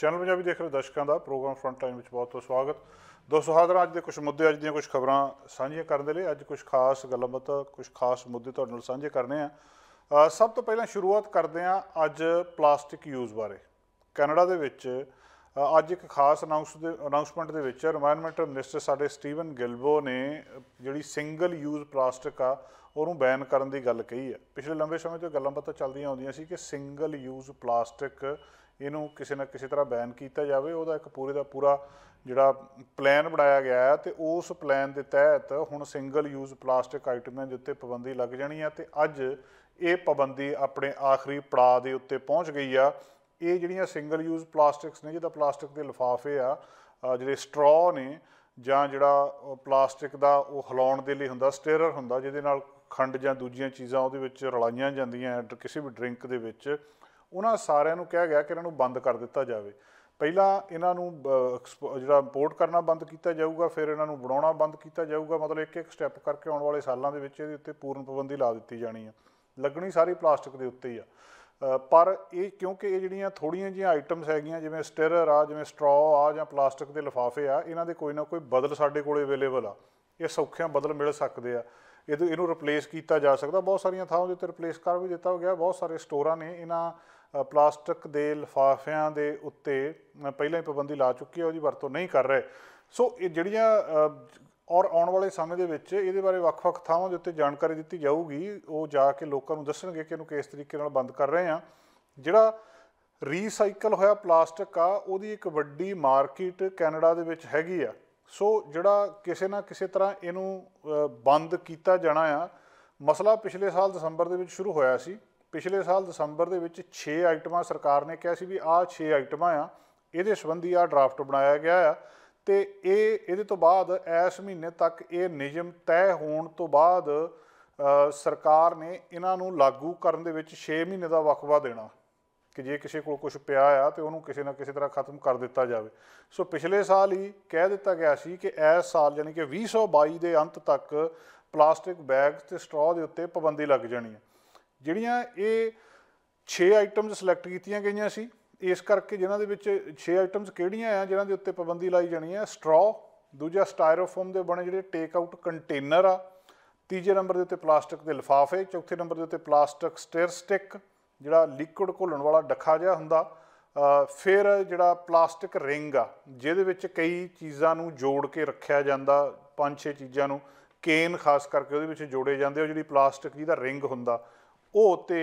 channel Punjabi ਦੇਖ ਰਹੇ ਦਰਸ਼ਕਾਂ ਦਾ ਪ੍ਰੋਗਰਾਮ ਫਰੰਟ ਟਾਈਮ ਵਿੱਚ ਬਹੁਤ ਬਹੁਤ ਸਵਾਗਤ ਦੋਸਤੋ ਹਾਜ਼ਰ ਅੱਜ ਦੇ ਕੁਝ ਮੁੱਦੇ ਅੱਜ ਦੀਆਂ ਕੁਝ ਖਬਰਾਂ ਸਾਂਝੀਆਂ ਕਰਨ ਦੇ ਲਈ ਅੱਜ ਕੁਝ ਖਾਸ ਗੱਲਬਾਤ ਕੁਝ ਖਾਸ ਮੁੱਦੇ ਤੁਹਾਡੇ ਨਾਲ ਸਾਂਝੇ ਕਰਨੇ ਆ ਸਭ ਤੋਂ ਪਹਿਲਾਂ ਸ਼ੁਰੂਆਤ ਕਰਦੇ ਆ ਅੱਜ ਪਲਾਸਟਿਕ ਯੂਜ਼ ਬਾਰੇ ਕੈਨੇਡਾ ਦੇ ਵਿੱਚ ਅੱਜ ਇੱਕ ਖਾਸ ਅਨਾਉਂਸ ਦੇ ਅਨਾਉਂਸਮੈਂਟ ਦੇ ਵਿੱਚ এনवायरमेंट ਮਿਨਿਸਟਰ ਸਾਡੇ ਸਟੀਵਨ ਗਿਲਬੋ ਨੇ ਜਿਹੜੀ ਸਿੰਗਲ ਯੂਜ਼ ਪਲਾਸਟਿਕ ਆ ਉਹਨੂੰ ਬੈਨ ਕਰਨ ਦੀ ਗੱਲ ਕਹੀ ਹੈ ਪਿਛਲੇ ਲੰਬੇ ਸਮੇਂ ਤੋਂ ਗੱਲਾਂ ਬਾਤਾਂ ਚੱਲਦੀਆਂ ਆਉਂਦੀਆਂ ਸੀ ਕਿ ਸਿੰਗਲ ਯੂਜ਼ ਪਲਾਸਟਿਕ ਇਹਨੂੰ ਕਿਸੇ ਨਾ ਕਿਸੇ ਤਰ੍ਹਾਂ ਬੈਨ ਕੀਤਾ ਜਾਵੇ ਉਹਦਾ ਇੱਕ ਪੂਰੇ ਦਾ ਪੂਰਾ ਜਿਹੜਾ ਪਲਾਨ ਬਣਾਇਆ ਗਿਆ ਹੈ ਤੇ ਉਸ ਪਲਾਨ ਦੇ ਤਹਿਤ ਹੁਣ ਸਿੰਗਲ ਯੂਜ਼ ਪਲਾਸਟਿਕ ਆਈਟਮਾਂ ਦੇ ਉੱਤੇ ਪਾਬੰਦੀ ਲੱਗ ਜਾਣੀ ਹੈ ਤੇ ਅੱਜ ਇਹ ਪਾਬੰਦੀ ਆਪਣੇ ਆਖਰੀ ਪੜਾਅ ਦੇ ਉੱਤੇ ਪਹੁੰਚ ਗਈ ਆ ਇਹ ਜਿਹੜੀਆਂ ਸਿੰਗਲ ਯੂਜ਼ ਪਲਾਸਟਿਕਸ ਨੇ ਜਿਹਦਾ ਪਲਾਸਟਿਕ ਦੇ ਲਿਫਾਫੇ ਆ ਜਿਹੜੇ ਸਟ੍ਰॉ ਨੇ ਜਾਂ ਜਿਹੜਾ ਪਲਾਸਟਿਕ ਦਾ ਉਹ ਹਲਾਉਣ ਦੇ ਲਈ ਹੁੰਦਾ ਸਟੇਰਰ ਹੁੰਦਾ ਜਿਹਦੇ ਨਾਲ ਖੰਡ ਜਾਂ ਦੂਜੀਆਂ ਚੀਜ਼ਾਂ ਉਹਦੇ ਵਿੱਚ ਰਲਾਈਆਂ ਜਾਂਦੀਆਂ ਕਿਸੇ ਵੀ ਡਰਿੰਕ ਦੇ ਵਿੱਚ ਉਹਨਾਂ ਸਾਰਿਆਂ ਨੂੰ ਕਿਹਾ ਗਿਆ ਕਿ ਇਹਨਾਂ ਨੂੰ ਬੰਦ ਕਰ ਦਿੱਤਾ ਜਾਵੇ ਪਹਿਲਾਂ ਇਹਨਾਂ ਨੂੰ ਜਿਹੜਾ ਇੰਪੋਰਟ ਕਰਨਾ ਬੰਦ ਕੀਤਾ ਜਾਊਗਾ ਫਿਰ ਇਹਨਾਂ ਨੂੰ ਬਣਾਉਣਾ ਬੰਦ ਕੀਤਾ ਜਾਊਗਾ ਮਤਲਬ ਇੱਕ ਇੱਕ ਸਟੈਪ ਕਰਕੇ ਆਉਣ ਵਾਲੇ ਸਾਲਾਂ ਦੇ ਵਿੱਚ ਇਹਦੇ ਉੱਤੇ ਪੂਰਨ ਪਾਬੰਦੀ ਲਾ ਦਿੱਤੀ ਜਾਣੀ ਆ ਲੱਗਣੀ ਸਾਰੀ ਪਲਾਸਟਿਕ ਦੇ ਉੱਤੇ ਹੀ ਆ ਪਰ ਇਹ ਕਿਉਂਕਿ ਇਹ ਜਿਹੜੀਆਂ ਥੋੜੀਆਂ ਜਿਹੀਆਂ ਆਈਟਮਸ ਹੈਗੀਆਂ ਜਿਵੇਂ ਸਟਿਰਰ ਆ ਜਿਵੇਂ ਸਟਰਾਅ ਆ ਜਾਂ ਪਲਾਸਟਿਕ ਦੇ ਲਿਫਾਫੇ ਆ ਇਹਨਾਂ ਦੇ ਕੋਈ ਨਾ ਕੋਈ ਬਦਲ ਸਾਡੇ ਕੋਲ ਅਵੇਲੇਬਲ ਆ ਇਹ ਸੌਖਿਆਂ ਬਦਲ ਮਿਲ ਸਕਦੇ ਆ ਇਹਦੇ ਇਹਨੂੰ ਰਿਪਲੇਸ ਕੀਤਾ ਜਾ ਸਕਦਾ ਬਹੁਤ ਸਾਰੀਆਂ ਥਾਵਾਂ ਦੇ ਉੱਤੇ ਰਿਪਲੇਸ ਕਰ ਵੀ ਦਿੱਤਾ ਹੋ ਗਿਆ ਬਹੁਤ ਸਾਰੇ ਸਟੋਰਾਂ ਨੇ ਇਹਨਾਂ ਪਲਾਸਟਿਕ ਦੇ ਲਿਫਾਫਿਆਂ ਦੇ ਉੱਤੇ ਪਹਿਲਾਂ ਹੀ ਪਾਬੰਦੀ ਲਾ ਚੁੱਕੀ ਹੈ ਉਹਦੀ ਵਰਤੋਂ ਨਹੀਂ ਕਰ ਰਹੇ ਸੋ ਇਹ ਜਿਹੜੀਆਂ ਔਰ ਆਉਣ ਵਾਲੇ ਸਮੇਂ ਦੇ ਵਿੱਚ ਇਹਦੇ ਬਾਰੇ ਵੱਖ-ਵੱਖ ਥਾਵਾਂ ਦੇ ਉੱਤੇ ਜਾਣਕਾਰੀ ਦਿੱਤੀ ਜਾਊਗੀ ਉਹ ਜਾ ਕੇ ਲੋਕਾਂ ਨੂੰ ਦੱਸਣਗੇ ਕਿ ਇਹਨੂੰ ਕਿਸ ਤਰੀਕੇ ਨਾਲ ਬੰਦ ਕਰ ਰਹੇ ਆ ਜਿਹੜਾ ਰੀਸਾਈਕਲ ਹੋਇਆ ਪਲਾਸਟਿਕ ਆ ਉਹਦੀ ਇੱਕ ਵੱਡੀ ਮਾਰਕੀਟ ਕੈਨੇਡਾ ਦੇ ਵਿੱਚ ਹੈਗੀ ਆ ਸੋ ਜਿਹੜਾ ਕਿਸੇ ਨਾ ਕਿਸੇ ਤਰ੍ਹਾਂ ਇਹਨੂੰ ਬੰਦ ਕੀਤਾ ਜਾਣਾ ਆ ਮਸਲਾ ਪਿਛਲੇ ਸਾਲ ਦਸੰਬਰ ਦੇ ਵਿੱਚ ਸ਼ੁਰੂ ਹੋਇਆ ਸੀ ਪਿਛਲੇ ਸਾਲ ਦਸੰਬਰ ਦੇ ਵਿੱਚ 6 ਆਈਟਮਾਂ ਸਰਕਾਰ ਨੇ ਕਿਹਾ ਸੀ ਵੀ ਆਹ 6 ਆਈਟਮਾਂ ਆ ਇਹਦੇ ਸੰਬੰਧੀ ਆ ਡਰਾਫਟ ਬਣਾਇਆ ਗਿਆ ਆ ਤੇ ਇਹ ਇਹਦੇ ਤੋਂ ਬਾਅਦ ਇਸ ਮਹੀਨੇ ਤੱਕ ਇਹ ਨਿਯਮ ਤੈਅ ਹੋਣ ਤੋਂ ਬਾਅਦ ਸਰਕਾਰ ਨੇ ਇਹਨਾਂ ਨੂੰ ਲਾਗੂ ਕਰਨ ਦੇ ਵਿੱਚ 6 ਮਹੀਨੇ ਦਾ ਵਕਫਾ ਦੇਣਾ ਕਿ ਜੇ ਕਿਸੇ ਕੋਲ ਕੁਝ ਪਿਆ ਆ ਤੇ ਉਹਨੂੰ ਕਿਸੇ ਨਾ ਕਿਸੇ ਤਰ੍ਹਾਂ ਖਤਮ ਕਰ ਦਿੱਤਾ ਜਾਵੇ ਸੋ ਪਿਛਲੇ ਸਾਲ ਹੀ ਕਹਿ ਦਿੱਤਾ ਗਿਆ ਸੀ ਕਿ ਇਸ ਸਾਲ ਯਾਨੀ ਕਿ 2022 ਦੇ ਅੰਤ ਤੱਕ ਪਲਾਸਟਿਕ ਬੈਗ ਤੇ ਸਟ੍ਰੋ ਦੇ ਉੱਤੇ ਪਾਬੰਦੀ ਲੱਗ ਜਾਣੀ ਹੈ ਜਿਹੜੀਆਂ ਇਹ 6 ਆਈਟਮਸ ਸਿਲੈਕਟ ਕੀਤੀਆਂ ਗਈਆਂ ਸੀ ਇਸ ਕਰਕੇ ਜਿਨ੍ਹਾਂ ਦੇ ਵਿੱਚ 6 ਆਈਟਮਸ ਕਿਹੜੀਆਂ ਆ ਜਿਨ੍ਹਾਂ ਦੇ ਉੱਤੇ ਪਾਬੰਦੀ ਲਾਈ ਜਾਣੀ ਹੈ ਸਟਰਾ ਦੂਜਾ ਸਟਾਇਰੋਫੋਮ ਦੇ ਬਣੇ ਜਿਹੜੇ ਟੇਕ ਆਊਟ ਕੰਟੇਨਰ ਆ ਤੀਜੇ ਨੰਬਰ ਦੇ ਉੱਤੇ ਪਲਾਸਟਿਕ ਦੇ ਲਿਫਾਫੇ ਚੌਥੇ ਨੰਬਰ ਦੇ ਉੱਤੇ ਪਲਾਸਟਿਕ ਸਟੇਅਰ ਸਟਿਕ ਜਿਹੜਾ ਲਿਕੁਇਡ ਘੋਲਣ ਵਾਲਾ ਡੱਖਾ ਜਿਹਾ ਹੁੰਦਾ ਫਿਰ ਜਿਹੜਾ ਪਲਾਸਟਿਕ ਰਿੰਗ ਆ ਜਿਹਦੇ ਵਿੱਚ ਕਈ ਚੀਜ਼ਾਂ ਨੂੰ ਜੋੜ ਕੇ ਰੱਖਿਆ ਜਾਂਦਾ ਪੰਜ ਛੇ ਚੀਜ਼ਾਂ ਨੂੰ ਕੇਨ ਖਾਸ ਕਰਕੇ ਉਹਦੇ ਵਿੱਚ ਜੋੜੇ ਜਾਂਦੇ ਉਹ ਜਿਹੜੀ ਪਲਾਸਟਿਕ ਜਿਹਦਾ ਰਿੰਗ ਹੁੰਦਾ ਉਹ ਉੱਤੇ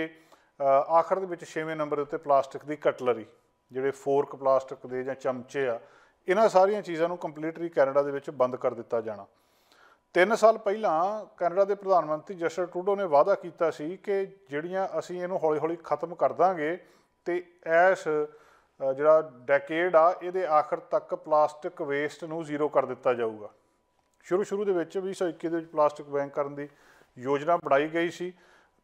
ਆਖਰ ਦੇ ਵਿੱਚ 6ਵੇਂ ਨੰਬਰ ਉੱਤੇ ਪਲਾਸਟਿਕ ਦੀ ਕਟਲਰੀ ਜਿਹੜੇ ਫੋਰਕ ਪਲਾਸਟਿਕ ਦੇ ਜਾਂ ਚਮਚੇ ਆ ਇਹਨਾਂ ਸਾਰੀਆਂ ਚੀਜ਼ਾਂ ਨੂੰ ਕੰਪਲੀਟਲੀ ਕੈਨੇਡਾ ਦੇ ਵਿੱਚ ਬੰਦ ਕਰ ਦਿੱਤਾ ਜਾਣਾ 3 ਸਾਲ ਪਹਿਲਾਂ ਕੈਨੇਡਾ ਦੇ ਪ੍ਰਧਾਨ ਮੰਤਰੀ ਜਸਟਰ ਟਰੂਡੋ ਨੇ ਵਾਅਦਾ ਕੀਤਾ ਸੀ ਕਿ ਜਿਹੜੀਆਂ ਅਸੀਂ ਇਹਨੂੰ ਹੌਲੀ-ਹੌਲੀ ਖਤਮ ਕਰ ਦਾਂਗੇ ਤੇ ਐਸ ਜਿਹੜਾ ਡੈਕੇਡ ਆ ਇਹਦੇ ਆਖਰ ਤੱਕ ਪਲਾਸਟਿਕ ਵੇਸਟ ਨੂੰ ਜ਼ੀਰੋ ਕਰ ਦਿੱਤਾ ਜਾਊਗਾ ਸ਼ੁਰੂ ਸ਼ੁਰੂ ਦੇ ਵਿੱਚ 2021 ਦੇ ਵਿੱਚ ਪਲਾਸਟਿਕ ਬੈਂਕ ਕਰਨ ਦੀ ਯੋਜਨਾ ਬਣਾਈ ਗਈ ਸੀ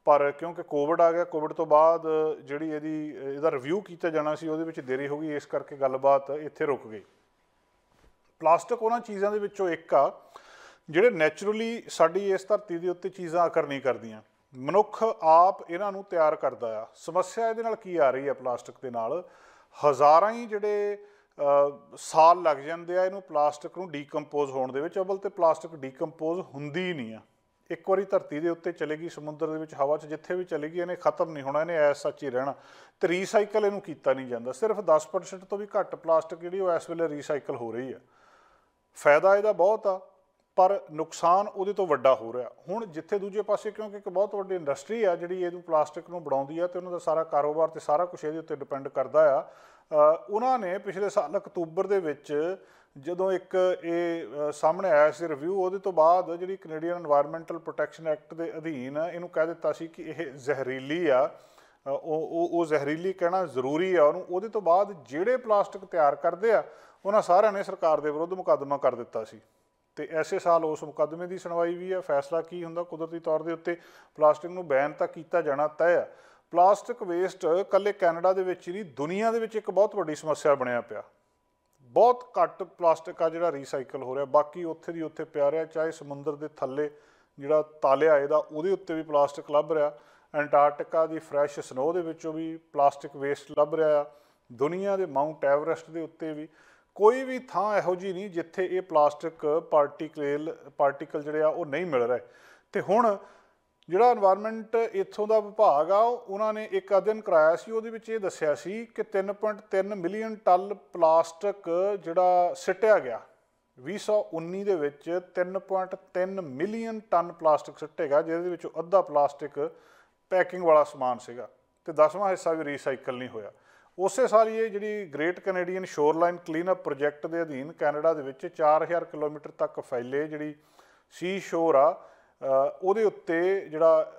ਪਰ ਕਿਉਂਕਿ ਕੋਵਿਡ ਆ ਗਿਆ ਕੋਵਿਡ ਤੋਂ ਬਾਅਦ ਜਿਹੜੀ ਇਹਦੀ ਇਹਦਾ ਰਿਵਿਊ ਕੀਤਾ ਜਾਣਾ ਸੀ ਉਹਦੇ ਵਿੱਚ ਦੇਰੀ ਹੋ ਗਈ ਇਸ ਕਰਕੇ ਗੱਲਬਾਤ ਇੱਥੇ ਰੁਕ ਗਈ ਪਲਾਸਟਿਕ ਉਹਨਾਂ ਚੀਜ਼ਾਂ ਦੇ ਵਿੱਚੋਂ ਇੱਕ ਆ ਜਿਹੜੇ ਨੇਚਰਲੀ ਸਾਡੀ ਇਸ ਧਰਤੀ ਦੇ ਉੱਤੇ ਚੀਜ਼ਾਂ ਆਕਰ ਨਹੀਂ ਕਰਦੀਆਂ ਮਨੁੱਖ ਆਪ ਇਹਨਾਂ ਨੂੰ ਤਿਆਰ ਕਰਦਾ ਆ ਸਮੱਸਿਆ ਇਹਦੇ ਨਾਲ ਕੀ ਆ ਰਹੀ ਆ ਪਲਾਸਟਿਕ ਦੇ ਨਾਲ ਹਜ਼ਾਰਾਂ ਹੀ ਜਿਹੜੇ ਸਾਲ ਲੱਗ ਜਾਂਦੇ ਆ ਇਹਨੂੰ ਪਲਾਸਟਿਕ ਨੂੰ ਡੀਕੰਪੋਜ਼ ਹੋਣ ਦੇ ਵਿੱਚ ਅਵਲ ਤੇ ਪਲਾਸਟਿਕ ਡੀਕੰਪੋਜ਼ ਹੁੰਦੀ ਹੀ ਨਹੀਂ ਆ ਇੱਕ ਵਾਰੀ ਧਰਤੀ ਦੇ ਉੱਤੇ ਚਲੇਗੀ ਸਮੁੰਦਰ ਦੇ ਵਿੱਚ ਹਵਾ 'ਚ ਜਿੱਥੇ ਵੀ ਚਲੇਗੀ ਇਹਨੇ ਖਤਮ ਨਹੀਂ ਹੋਣਾ ਇਹਨੇ ਐਸ ਸੱਚੀ ਰਹਿਣਾ ਤੇ ਰੀਸਾਈਕਲ ਇਹਨੂੰ ਕੀਤਾ ਨਹੀਂ ਜਾਂਦਾ ਸਿਰਫ 10% ਤੋਂ ਵੀ ਘੱਟ ਪਲਾਸਟਿਕ ਜਿਹੜੀ ਉਹ ਇਸ ਵੇਲੇ ਰੀਸਾਈਕਲ ਹੋ ਰਹੀ ਹੈ ਫਾਇਦਾ ਇਹਦਾ ਬਹੁਤ ਆ ਪਰ ਨੁਕਸਾਨ ਉਹਦੇ ਤੋਂ ਵੱਡਾ ਹੋ ਰਿਹਾ ਹੁਣ ਜਿੱਥੇ ਦੂਜੇ ਪਾਸੇ ਕਿਉਂਕਿ ਇੱਕ ਬਹੁਤ ਵੱਡੀ ਇੰਡਸਟਰੀ ਆ ਜਿਹੜੀ ਇਹਨੂੰ ਪਲਾਸਟਿਕ ਨੂੰ ਬਣਾਉਂਦੀ ਆ ਤੇ ਉਹਨਾਂ ਦਾ ਸਾਰਾ ਕਾਰੋਬਾਰ ਤੇ ਸਾਰਾ ਕੁਝ ਇਹਦੇ ਉੱਤੇ ਡਿਪੈਂਡ ਕਰਦਾ ਆ ਉਹਨਾਂ ਨੇ ਪਿਛਲੇ ਸਾਲ ਅਕਤੂਬਰ ਦੇ ਵਿੱਚ ਜਦੋਂ ਇੱਕ ਇਹ ਸਾਹਮਣੇ ਆਇਆ ਸੀ ਰਿਵਿਊ ਉਹਦੇ ਤੋਂ ਬਾਅਦ ਜਿਹੜੀ ਕੈਨੇਡੀਅਨ এনवायरमेंटਲ ਪ੍ਰੋਟੈਕਸ਼ਨ ਐਕਟ ਦੇ ਅਧੀਨ ਇਹਨੂੰ ਕਹਿ ਦਿੱਤਾ ਸੀ ਕਿ ਇਹ ਜ਼ਹਿਰੀਲੀ ਆ ਉਹ ਉਹ ਜ਼ਹਿਰੀਲੀ ਕਹਿਣਾ ਜ਼ਰੂਰੀ ਆ ਉਹਨੂੰ ਉਹਦੇ ਤੋਂ ਬਾਅਦ ਜਿਹੜੇ ਪਲਾਸਟਿਕ ਤਿਆਰ ਕਰਦੇ ਆ ਉਹਨਾਂ ਸਾਰਿਆਂ ਨੇ ਸਰਕਾਰ ਦੇ ਵਿਰੁੱਧ ਮੁਕੱਦਮਾ ਕਰ ਦਿੱਤਾ ਸੀ ਤੇ ਐਸੇ ਸਾਲ ਉਸ ਮੁਕੱਦਮੇ ਦੀ ਸੁਣਵਾਈ ਵੀ ਆ ਫੈਸਲਾ ਕੀ ਹੁੰਦਾ ਕੁਦਰਤੀ ਤੌਰ ਦੇ ਉੱਤੇ ਪਲਾਸਟਿਕ ਨੂੰ ਬੈਨ ਤਾਂ ਕੀਤਾ ਜਾਣਾ ਤੈਅ ਆ ਪਲਾਸਟਿਕ ਵੇਸਟ ਕੱਲੇ ਕੈਨੇਡਾ ਦੇ ਵਿੱਚ ਹੀ ਨਹੀਂ ਦੁਨੀਆ ਦੇ ਵਿੱਚ ਇੱਕ ਬਹੁਤ ਵੱਡੀ ਸਮੱਸਿਆ ਬਣਿਆ ਪਿਆ ਬਹੁਤ ਘੱਟ ਪਲਾਸਟਿਕ ਆ ਜਿਹੜਾ ਰੀਸਾਈਕਲ ਹੋ ਰਿਹਾ ਬਾਕੀ ਉੱਥੇ ਦੀ ਉੱਥੇ ਪਿਆ ਰਿਹਾ ਚਾਹੇ ਸਮੁੰਦਰ ਦੇ ਥੱਲੇ ਜਿਹੜਾ ਤਾਲਿਆ ਇਹਦਾ ਉਹਦੇ ਉੱਤੇ ਵੀ ਪਲਾਸਟਿਕ ਲੱਭ ਰਿਹਾ ਐਂਟਾਰਕਟਿਕਾ ਦੀ ਫਰੈਸ਼ ਸਨੋ ਦੇ ਵਿੱਚੋਂ ਵੀ ਪਲਾਸਟਿਕ ਵੇਸਟ ਲੱਭ ਰਿਹਾ ਆ ਦੁਨੀਆ ਦੇ ਮਾਉਂਟ ਐਵਰੈਸਟ ਦੇ ਉੱਤੇ ਵੀ ਕੋਈ ਵੀ ਥਾਂ ਇਹੋ ਜੀ ਨਹੀਂ ਜਿੱਥੇ ਇਹ ਪਲਾਸਟਿਕ ਪਾਰਟੀਕਲ ਪਾਰਟੀਕਲ ਜਿਹੜੇ ਆ ਉਹ ਨਹੀਂ ਮਿਲ ਰਹੇ ਤੇ ਹੁਣ ਜਿਹੜਾ এনवायरमेंट ਇਥੋਂ ਦਾ ਵਿਭਾਗ ਆ ਉਹਨਾਂ ਨੇ ਇੱਕ ਅਧਿਐਨ ਕਰਾਇਆ ਸੀ ਉਹਦੇ ਵਿੱਚ ਇਹ ਦੱਸਿਆ ਸੀ ਕਿ 3.3 ਮਿਲੀਅਨ ਟਨ ਪਲਾਸਟਿਕ ਜਿਹੜਾ ਸਿੱਟਿਆ ਗਿਆ 2019 ਦੇ ਵਿੱਚ 3.3 ਮਿਲੀਅਨ ਟਨ ਪਲਾਸਟਿਕ ਸਿੱਟੇਗਾ ਜਿਹਦੇ ਵਿੱਚੋਂ ਅੱਧਾ ਪਲਾਸਟਿਕ ਪੈਕਿੰਗ ਵਾਲਾ ਸਮਾਨ ਸੀਗਾ ਤੇ 10ਵਾਂ ਹਿੱਸਾ ਵੀ ਰੀਸਾਈਕਲ ਨਹੀਂ ਹੋਇਆ ਉਸੇ ਸਾਲ ਇਹ ਜਿਹੜੀ Great Canadian Shoreline Cleanup project ਦੇ ਅਧੀਨ ਕੈਨੇਡਾ ਦੇ ਵਿੱਚ 4000 ਕਿਲੋਮੀਟਰ ਤੱਕ ਫੈਲੇ ਜਿਹੜੀ ਸੀ ਸ਼ੋਰ ਆ ਉਹਦੇ ਉੱਤੇ ਜਿਹੜਾ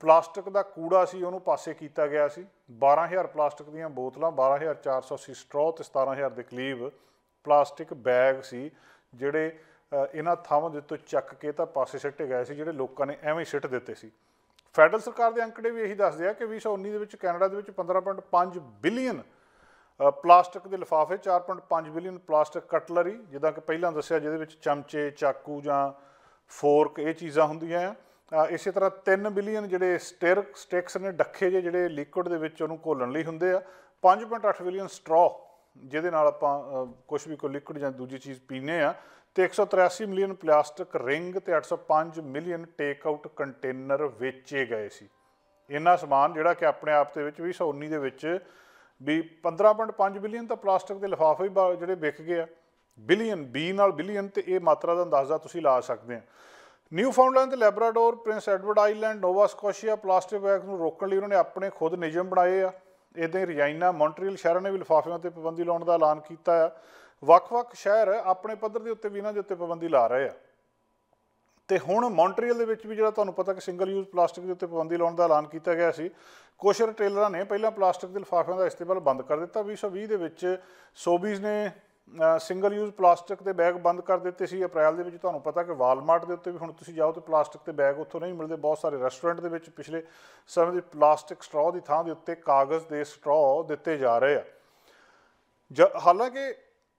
ਪਲਾਸਟਿਕ ਦਾ ਕੂੜਾ ਸੀ ਉਹਨੂੰ ਪਾਸੇ ਕੀਤਾ ਗਿਆ ਸੀ 12000 ਪਲਾਸਟਿਕ ਦੀਆਂ ਬੋਤਲਾਂ 12400 ਸੀ ਸਟ੍ਰੋ ਤੇ 17000 ਦੇ ਕਲੀਵ ਪਲਾਸਟਿਕ ਬੈਗ ਸੀ ਜਿਹੜੇ ਇਹਨਾਂ ਥਾਵਾਂ ਦੇ ਉੱਤੇ ਚੱਕ ਕੇ ਤਾਂ ਪਾਸੇ ਸਿੱਟੇ ਗਏ ਸੀ ਜਿਹੜੇ ਲੋਕਾਂ ਨੇ ਐਵੇਂ ਸਿੱਟ ਦਿੱਤੇ ਸੀ ਫੈਡਰਲ ਸਰਕਾਰ ਦੇ ਅੰਕੜੇ ਵੀ ਇਹੀ ਦੱਸਦੇ ਆ ਕਿ 2019 ਦੇ ਵਿੱਚ ਕੈਨੇਡਾ ਦੇ ਵਿੱਚ 15.5 ਬਿਲੀਅਨ ਪਲਾਸਟਿਕ ਦੇ ਲਿਫਾਫੇ 4.5 ਬਿਲੀਅਨ ਪਲਾਸਟਿਕ ਕਟਲਰੀ ਜਿੱਦਾਂ ਕਿ ਪਹਿਲਾਂ ਦੱਸਿਆ ਜਿਹਦੇ ਵਿੱਚ ਚਮਚੇ ਚਾਕੂ ਜਾਂ ਫੋਰਕ ਇਹ ਚੀਜ਼ਾਂ ਹੁੰਦੀਆਂ ਆ ਇਸੇ ਤਰ੍ਹਾਂ 3 ਬਿਲੀਅਨ ਜਿਹੜੇ ਸਟਿਰ ਸਟਿਕਸ ਨੇ ਡੱਖੇ ਜੇ ਜਿਹੜੇ ਲਿਕੁਇਡ ਦੇ ਵਿੱਚ ਉਹਨੂੰ ਘੋਲਣ ਲਈ ਹੁੰਦੇ ਆ 5.8 ਬਿਲੀਅਨ ਸਟ੍ਰਾ ਜਿਹਦੇ ਨਾਲ ਆਪਾਂ ਕੁਝ ਵੀ ਕੋਈ ਲਿਕੁਇਡ ਜਾਂ ਦੂਜੀ ਚੀਜ਼ ਪੀਨੇ ਆ ਤੇ 183 ਮਿਲੀਅਨ ਪਲਾਸਟਿਕ ਰਿੰਗ ਤੇ 805 ਮਿਲੀਅਨ ਟੇਕ ਆਊਟ ਕੰਟੇਨਰ ਵੇਚੇ ਗਏ ਸੀ ਇਹਨਾਂ ਸਮਾਨ ਜਿਹੜਾ ਕਿ ਆਪਣੇ ਆਪ ਦੇ ਵਿੱਚ 2019 ਦੇ ਵਿੱਚ ਵੀ 15.5 ਬਿਲੀਅਨ ਤਾਂ ਪਲਾਸਟਿਕ ਦੇ ਲਿਫਾਫੇ ਜਿਹੜੇ ਵਿਕ ਗਏ ਆ ਬਿਲੀਅਨ ਬੀ ਨਾਲ ਬਿਲੀਅਨ ਤੇ ਇਹ ਮਾਤਰਾ ਦਾ ਅੰਦਾਜ਼ਾ ਤੁਸੀਂ ਲਾ ਸਕਦੇ ਹੋ ਨਿਊਫਾਊਂਡਲੈਂਡ ਤੇ Labrador Prince Edward Island Nova Scotia plastic bag ਨੂੰ ਰੋਕਣ ਲਈ ਉਹਨਾਂ ਨੇ ਆਪਣੇ ਖੁਦ ਨਿਯਮ ਬਣਾਏ ਆ ਇਦਾਂ ਹੀ ਰਜਾਈਨਾ ਮੌਂਟਰੀਅਲ ਸ਼ਹਿਰ ਨੇ ਵੀ ਲਫਾਫਿਆਂ ਤੇ ਪਾਬੰਦੀ ਲਾਉਣ ਦਾ ਐਲਾਨ ਕੀਤਾ ਆ ਵੱਖ-ਵੱਖ ਸ਼ਹਿਰ ਆਪਣੇ ਪੱਧਰ ਦੇ ਉੱਤੇ ਵੀ ਇਹਨਾਂ ਦੇ ਉੱਤੇ ਪਾਬੰਦੀ ਲਾ ਰਹੇ ਆ ਤੇ ਹੁਣ ਮੌਂਟਰੀਅਲ ਦੇ ਵਿੱਚ ਵੀ ਜਿਹੜਾ ਤੁਹਾਨੂੰ ਪਤਾ ਕਿ ਸਿੰਗਲ ਯੂਜ਼ ਪਲਾਸਟਿਕ ਦੇ ਉੱਤੇ ਪਾਬੰਦੀ ਲਾਉਣ ਦਾ ਐਲਾਨ ਕੀਤਾ ਗਿਆ ਸੀ ਕੁਝ ਰਿਟੇਲਰਾਂ ਨੇ ਪਹਿਲਾਂ ਪਲਾਸਟਿਕ ਦੇ ਲਫਾਫਿਆਂ ਦਾ ਇਸਤੇਮਾਲ ਬੰਦ ਕਰ ਦਿੱਤਾ 2020 ਦੇ ਵਿੱਚ ਸੋਬੀਜ਼ ਨੇ ਸਿੰਗਲ ਯੂਜ਼ ਪਲਾਸਟਿਕ ਦੇ ਬੈਗ ਬੰਦ ਕਰ ਦਿੱਤੇ ਸੀ ਅਪ੍ਰੈਲ ਦੇ ਵਿੱਚ ਤੁਹਾਨੂੰ ਪਤਾ ਕਿ ਵਾਲਮਾਰਟ ਦੇ ਉੱਤੇ ਵੀ ਹੁਣ ਤੁਸੀਂ ਜਾਓ ਤੇ ਪਲਾਸਟਿਕ ਦੇ ਬੈਗ ਉੱਥੋਂ ਨਹੀਂ ਮਿਲਦੇ ਬਹੁਤ ਸਾਰੇ ਰੈਸਟੋਰੈਂਟ ਦੇ ਵਿੱਚ ਪਿਛਲੇ ਸਮੇਂ ਦੇ ਪਲਾਸਟਿਕ ਸਟ੍ਰॉ ਦੀ ਥਾਂ ਦੇ ਉੱਤੇ ਕਾਗਜ਼ ਦੇ ਸਟ੍ਰॉ ਦਿੱਤੇ ਜਾ ਰਹੇ ਆ ਹਾਲਾਂਕਿ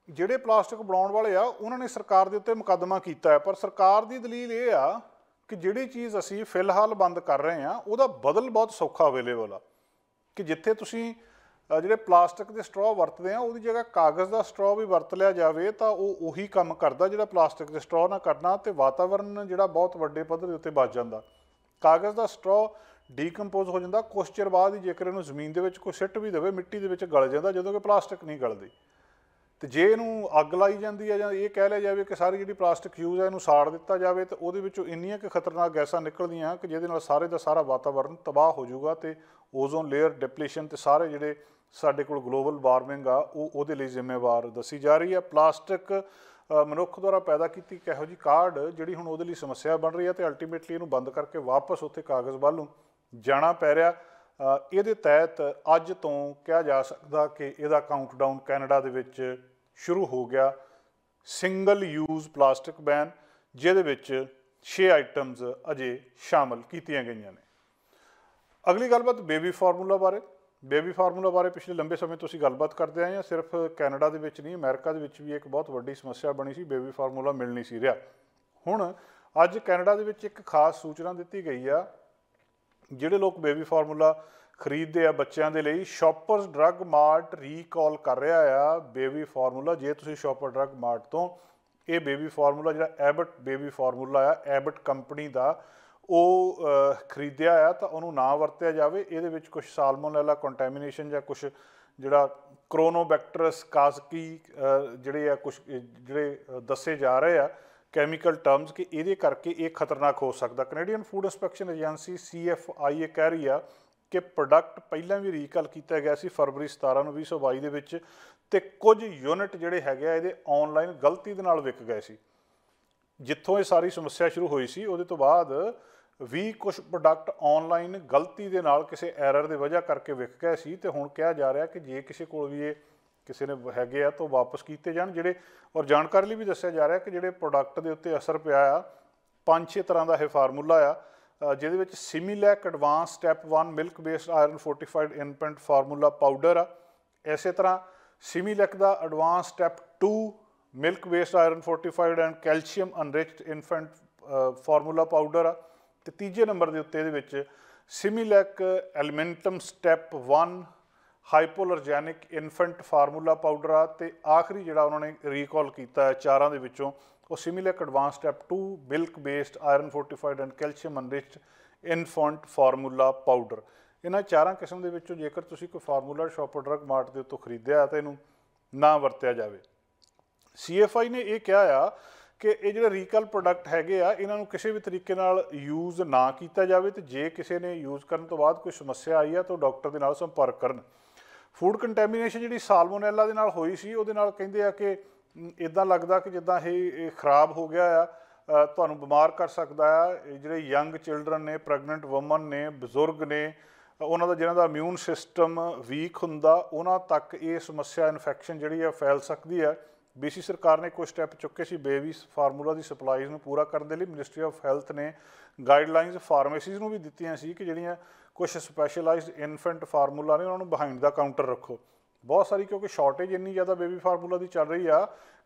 ਜਿਹੜੇ ਪਲਾਸਟਿਕ ਬਣਾਉਣ ਵਾਲੇ ਆ ਉਹਨਾਂ ਨੇ ਸਰਕਾਰ ਦੇ ਉੱਤੇ ਮੁਕੱਦਮਾ ਕੀਤਾ ਹੈ ਪਰ ਸਰਕਾਰ ਦੀ ਦਲੀਲ ਇਹ ਆ ਕਿ ਜਿਹੜੀ ਚੀਜ਼ ਅਸੀਂ ਫਿਲਹਾਲ ਬੰਦ ਕਰ ਰਹੇ ਆ ਉਹਦਾ ਬਦਲ ਬਹੁਤ ਸੌਖਾ ਅਵੇਲੇਬਲ ਆ ਕਿ ਜਿੱਥੇ ਤੁਸੀਂ ਜਿਹੜੇ ਪਲਾਸਟਿਕ ਦੇ ਸਟ੍ਰਾ ਵਰਤਦੇ ਆ ਉਹਦੀ ਜਗ੍ਹਾ ਕਾਗਜ਼ ਦਾ ਸਟ੍ਰਾ ਵੀ ਵਰਤ ਲਿਆ ਜਾਵੇ ਤਾਂ ਉਹ ਉਹੀ ਕੰਮ ਕਰਦਾ ਜਿਹੜਾ ਪਲਾਸਟਿਕ ਦੇ ਸਟ੍ਰਾ ਨਾਲ ਕਰਨਾ ਤੇ ਵਾਤਾਵਰਣ ਜਿਹੜਾ ਬਹੁਤ ਵੱਡੇ ਪੱਧਰ ਦੇ ਉੱਤੇ ਬਚ ਜਾਂਦਾ ਕਾਗਜ਼ ਦਾ ਸਟ੍ਰਾ ਡੀਕੰਪੋਜ਼ ਹੋ ਜਾਂਦਾ ਕੁਝ ਚਿਰ ਬਾਅਦ ਹੀ ਜੇਕਰ ਇਹਨੂੰ ਜ਼ਮੀਨ ਦੇ ਵਿੱਚ ਕੋਈ ਸਿੱਟ ਵੀ ਦੇਵੇ ਮਿੱਟੀ ਦੇ ਵਿੱਚ ਗਲ ਜਾਂਦਾ ਜਦੋਂ ਕਿ ਪਲਾਸਟਿਕ ਨਹੀਂ ਗਲਦੀ ਤੇ ਜੇ ਇਹਨੂੰ ਅੱਗ ਲਾਈ ਜਾਂਦੀ ਹੈ ਜਾਂ ਇਹ ਕਹਿ ਲਿਆ ਜਾਵੇ ਕਿ ਸਾਰੀ ਜਿਹੜੀ ਪਲਾਸਟਿਕ ਯੂਜ਼ ਹੈ ਇਹਨੂੰ ਸਾੜ ਦਿੱਤਾ ਜਾਵੇ ਤੇ ਉਹਦੇ ਵਿੱਚੋਂ ਇੰਨੀਆਂ ਕਿ ਖਤਰਨਾਕ ਗੈਸਾਂ ਨਿਕਲਦੀਆਂ ਕਿ ਜਿਹਦੇ ਨਾਲ ਸਾਰੇ ਦਾ ਸਾਰਾ ਵਾਤਾਵਰਣ ਤਬਾਹ ਹੋ ਜਾਊਗਾ ਤੇ ਓਜ਼ੋਨ ਲੇਅਰ ਡਿਪਲੀਸ਼ਨ ਤੇ ਸਾਰੇ ਜਿਹੜੇ ਸਾਡੇ ਕੋਲ ਗਲੋਬਲ ਵਾਰਮਿੰਗ ਆ ਉਹ ਉਹਦੇ ਲਈ ਜ਼ਿੰਮੇਵਾਰ ਦੱਸੀ ਜਾ ਰਹੀ ਹੈ ਪਲਾਸਟਿਕ ਮਨੁੱਖ ਦੁਆਰਾ ਪੈਦਾ ਕੀਤੀ ਕਿਹੋ ਜੀ ਕਾਰਡ ਜਿਹੜੀ ਹੁਣ ਉਹਦੇ ਲਈ ਸਮੱਸਿਆ ਬਣ ਰਹੀ ਹੈ ਤੇ ਅਲਟੀਮੇਟਲੀ ਇਹਨੂੰ ਬੰਦ ਕਰਕੇ ਵਾਪਸ ਉੱਥੇ ਕਾਗਜ਼ ਵੱਲ ਨੂੰ ਜਾਣਾ ਪੈ ਰਿਹਾ ਇਹਦੇ ਤਹਿਤ ਅੱਜ ਤੋਂ ਕਿਹਾ ਜਾ ਸਕਦਾ ਕਿ ਇਹਦਾ ਕਾਊਂਟਡਾਊਨ ਕੈਨੇਡਾ ਦੇ ਵਿੱਚ ਸ਼ੁਰੂ ਹੋ ਗਿਆ ਸਿੰਗਲ ਯੂਜ਼ ਪਲਾਸਟਿਕ ਬੈਨ ਜਿਹਦੇ ਵਿੱਚ 6 ਆਈਟਮਸ ਅਜੇ ਸ਼ਾਮਲ ਕੀਤੀਆਂ ਗਈਆਂ ਨੇ ਅਗਲੀ ਗੱਲਬਾਤ ਬੇਬੀ ਫਾਰਮੂਲਾ ਬਾਰੇ ਬੇਬੀ ਫਾਰਮੂਲਾ ਬਾਰੇ ਪਿਛਲੇ ਲੰਬੇ ਸਮੇਂ ਤੋਂ ਅਸੀਂ ਗੱਲਬਾਤ ਕਰਦੇ ਆਏ ਹਾਂ ਸਿਰਫ ਕੈਨੇਡਾ ਦੇ ਵਿੱਚ ਨਹੀਂ ਅਮਰੀਕਾ ਦੇ ਵਿੱਚ ਵੀ ਇੱਕ ਬਹੁਤ ਵੱਡੀ ਸਮੱਸਿਆ ਬਣੀ ਸੀ ਬੇਬੀ ਫਾਰਮੂਲਾ ਮਿਲ ਨਹੀਂ ਸੀ ਰਿਹਾ ਹੁਣ ਅੱਜ ਕੈਨੇਡਾ ਦੇ ਵਿੱਚ ਇੱਕ ਖਾਸ ਸੂਚਨਾ ਦਿੱਤੀ ਗਈ ਆ ਜਿਹੜੇ ਲੋਕ ਬੇਬੀ ਫਾਰਮੂਲਾ ਖਰੀਦਦੇ ਆ ਬੱਚਿਆਂ ਦੇ ਲਈ ਸ਼ਾਪਰਸ ਡਰੱਗ ਮਾਰਟ ਰੀਕਾਲ ਕਰ ਰਿਹਾ ਆ ਬੇਬੀ ਫਾਰਮੂਲਾ ਜੇ ਤੁਸੀਂ ਸ਼ਾਪਰ ਡਰੱਗ ਮਾਰਟ ਤੋਂ ਇਹ ਬੇਬੀ ਫਾਰਮੂਲਾ ਜਿਹੜਾ ਐਬਟ ਬੇਬੀ ਫਾਰਮੂਲਾ ਆ ਐਬਟ ਕੰਪਨੀ ਦਾ ਉਹ ਖਰੀਦਿਆ ਆ ਤਾਂ ਉਹਨੂੰ ਨਾ ਵਰਤਿਆ ਜਾਵੇ ਇਹਦੇ ਵਿੱਚ ਕੁਝ ਸਾਲਮੋਨੈਲਾ ਕੰਟੈਮੀਨੇਸ਼ਨ ਜਾਂ ਕੁਝ ਜਿਹੜਾ ਕ੍ਰੋਨੋਬੈਕਟਰਸ ਕਾਸਕੀ ਜਿਹੜੇ ਆ ਕੁਝ ਜਿਹੜੇ ਦੱਸੇ ਜਾ ਰਹੇ ਆ ਕੈਮੀਕਲ ਟਰਮਸ ਕਿ ਇਹਦੇ ਕਰਕੇ ਇਹ ਖਤਰਨਾਕ ਹੋ ਸਕਦਾ Canadian Food Inspection Agency CFI ਇਹ ਕਹਿ ਰਹੀ ਆ ਕਿ ਪ੍ਰੋਡਕਟ ਪਹਿਲਾਂ ਵੀ ਰੀਕਾਲ ਕੀਤਾ ਗਿਆ ਸੀ ਫਰਵਰੀ 17 ਨੂੰ 2022 ਦੇ ਵਿੱਚ ਤੇ ਕੁਝ ਯੂਨਿਟ ਜਿਹੜੇ ਹੈਗੇ ਆ ਇਹਦੇ ਆਨਲਾਈਨ ਗਲਤੀ ਦੇ ਨਾਲ ਵਿਕ ਗਏ ਸੀ ਜਿੱਥੋਂ ਇਹ ਸਾਰੀ ਸਮੱਸਿਆ ਸ਼ੁਰੂ ਹੋਈ ਸੀ ਉਹਦੇ ਤੋਂ ਬਾਅਦ ਵੀ ਕੁਝ ਪ੍ਰੋਡਕਟ ਆਨਲਾਈਨ ਗਲਤੀ ਦੇ ਨਾਲ ਕਿਸੇ ਐਰਰ ਦੇ ਵਜ੍ਹਾ ਕਰਕੇ ਵਿਕ ਗਏ ਸੀ ਤੇ ਹੁਣ ਕਿਹਾ ਜਾ ਰਿਹਾ ਕਿ ਜੇ ਕਿਸੇ ਕੋਲ ਵੀ ਇਹ ਕਿਸੇ ਨੇ ਹੈਗੇ ਆ ਤਾਂ ਵਾਪਸ ਕੀਤੇ ਜਾਣ ਜਿਹੜੇ ਔਰ ਜਾਣਕਾਰੀ ਲਈ ਵੀ ਦੱਸਿਆ ਜਾ ਰਿਹਾ ਕਿ ਜਿਹੜੇ ਪ੍ਰੋਡਕਟ ਦੇ ਉੱਤੇ ਅਸਰ ਪਿਆ ਆ ਪੰਜ ਛੇ ਤਰ੍ਹਾਂ ਦਾ ਇਹ ਫਾਰਮੂਲਾ ਆ ਜਿਹਦੇ ਵਿੱਚ Similac Advance step 1 milk based iron fortified infant formula powder ਆ ਐਸੇ ਤਰ੍ਹਾਂ ਸਿਮਿਲੈਕ ਦਾ Advance step 2 milk based iron fortified and calcium enriched infant formula powder ਆ ਤੇ ਤੀਜੇ ਨੰਬਰ ਦੇ ਉੱਤੇ ਇਹਦੇ ਵਿੱਚ Similac Alimentum step 1 hypoallergenic infant formula powder ਆ ਤੇ ਆਖਰੀ ਜਿਹੜਾ ਉਹਨਾਂ ਨੇ ਰੀਕਾਲ ਕੀਤਾ ਹੈ ਚਾਰਾਂ ਦੇ ਵਿੱਚੋਂ ਉਹ Similac Advance step 2 milk based iron fortified and calcium enriched infant formula powder ਇਹਨਾਂ ਚਾਰਾਂ ਕਿਸਮ ਦੇ ਵਿੱਚੋਂ ਜੇਕਰ ਤੁਸੀਂ ਕੋਈ ਫਾਰਮੂਲਾ ਸ਼ਾਪ ਡਰਗ ਮਾਰਟ ਦੇ ਉੱਤੋਂ ਖਰੀਦਿਆ ਤਾਂ ਇਹਨੂੰ ਨਾ ਵਰਤਿਆ ਜਾਵੇ ਸੀਐਫਆਈ ਨੇ ਇਹ ਕਿਹਾ ਆ ਕਿ ਇਹ ਜਿਹੜੇ ਰੀਕਲ ਪ੍ਰੋਡਕਟ ਹੈਗੇ ਆ ਇਹਨਾਂ ਨੂੰ ਕਿਸੇ ਵੀ ਤਰੀਕੇ ਨਾਲ ਯੂਜ਼ ਨਾ ਕੀਤਾ ਜਾਵੇ ਤੇ ਜੇ ਕਿਸੇ ਨੇ ਯੂਜ਼ ਕਰਨ ਤੋਂ ਬਾਅਦ ਕੋਈ ਸਮੱਸਿਆ ਆਈ ਆ ਤਾਂ ਡਾਕਟਰ ਦੇ ਨਾਲ ਸੰਪਰਕ ਕਰਨ ਫੂਡ ਕੰਟੈਮੀਨੇਸ਼ਨ ਜਿਹੜੀ ਸਾਲਮੋਨੈਲਾ ਦੇ ਨਾਲ ਹੋਈ ਸੀ ਉਹਦੇ ਨਾਲ ਕਹਿੰਦੇ ਆ ਕਿ ਇਦਾਂ ਲੱਗਦਾ ਕਿ ਜਿੱਦਾਂ ਇਹ ਖਰਾਬ ਹੋ ਗਿਆ ਆ ਤੁਹਾਨੂੰ ਬਿਮਾਰ ਕਰ ਸਕਦਾ ਆ ਜਿਹੜੇ ਯੰਗ ਚਿਲਡਰਨ ਨੇ ਪ੍ਰੈਗਨੈਂਟ ਔਮਨ ਨੇ ਬਜ਼ੁਰਗ ਨੇ ਉਹਨਾਂ ਦਾ ਜਿਹਨਾਂ ਦਾ ਇਮਿਊਨ ਸਿਸਟਮ ਵੀਕ ਹੁੰਦਾ ਉਹਨਾਂ ਤੱਕ ਇਹ ਸਮੱਸਿਆ ਇਨਫੈਕਸ਼ਨ ਜਿਹੜੀ ਆ ਫੈਲ ਸਕਦੀ ਆ ਬੀਸੀ ਸਰਕਾਰ ਨੇ ਕੁਝ ਸਟੈਪ ਚੁੱਕੇ ਸੀ ਬੇਬੀ ਫਾਰਮੂਲਾ ਦੀ ਸਪਲਾਈਜ਼ ਨੂੰ ਪੂਰਾ ਕਰਨ ਦੇ ਲਈ ਮਿਨਿਸਟਰੀ ਆਫ ਹੈਲਥ ਨੇ ਗਾਈਡਲਾਈਨਸ ਫਾਰਮੇਸੀਜ਼ ਨੂੰ ਵੀ ਦਿੱਤੀਆਂ ਸੀ ਕਿ ਜਿਹੜੀਆਂ ਕੁਝ ਸਪੈਸ਼ਲਾਈਜ਼ਡ ਇਨਫੈਂਟ ਫਾਰਮੂਲਾ ਨੇ ਉਹਨਾਂ ਨੂੰ ਬਿਹਾਈਂਡ ਦਾ ਕਾਊਂਟਰ ਰੱਖੋ ਬਹੁਤ ਸਾਰੀ ਕਿਉਂਕਿ ਸ਼ਾਰਟੇਜ ਇੰਨੀ ਜ਼ਿਆਦਾ ਬੇਬੀ ਫਾਰਮੂਲਾ ਦੀ ਚੱਲ ਰਹੀ ਆ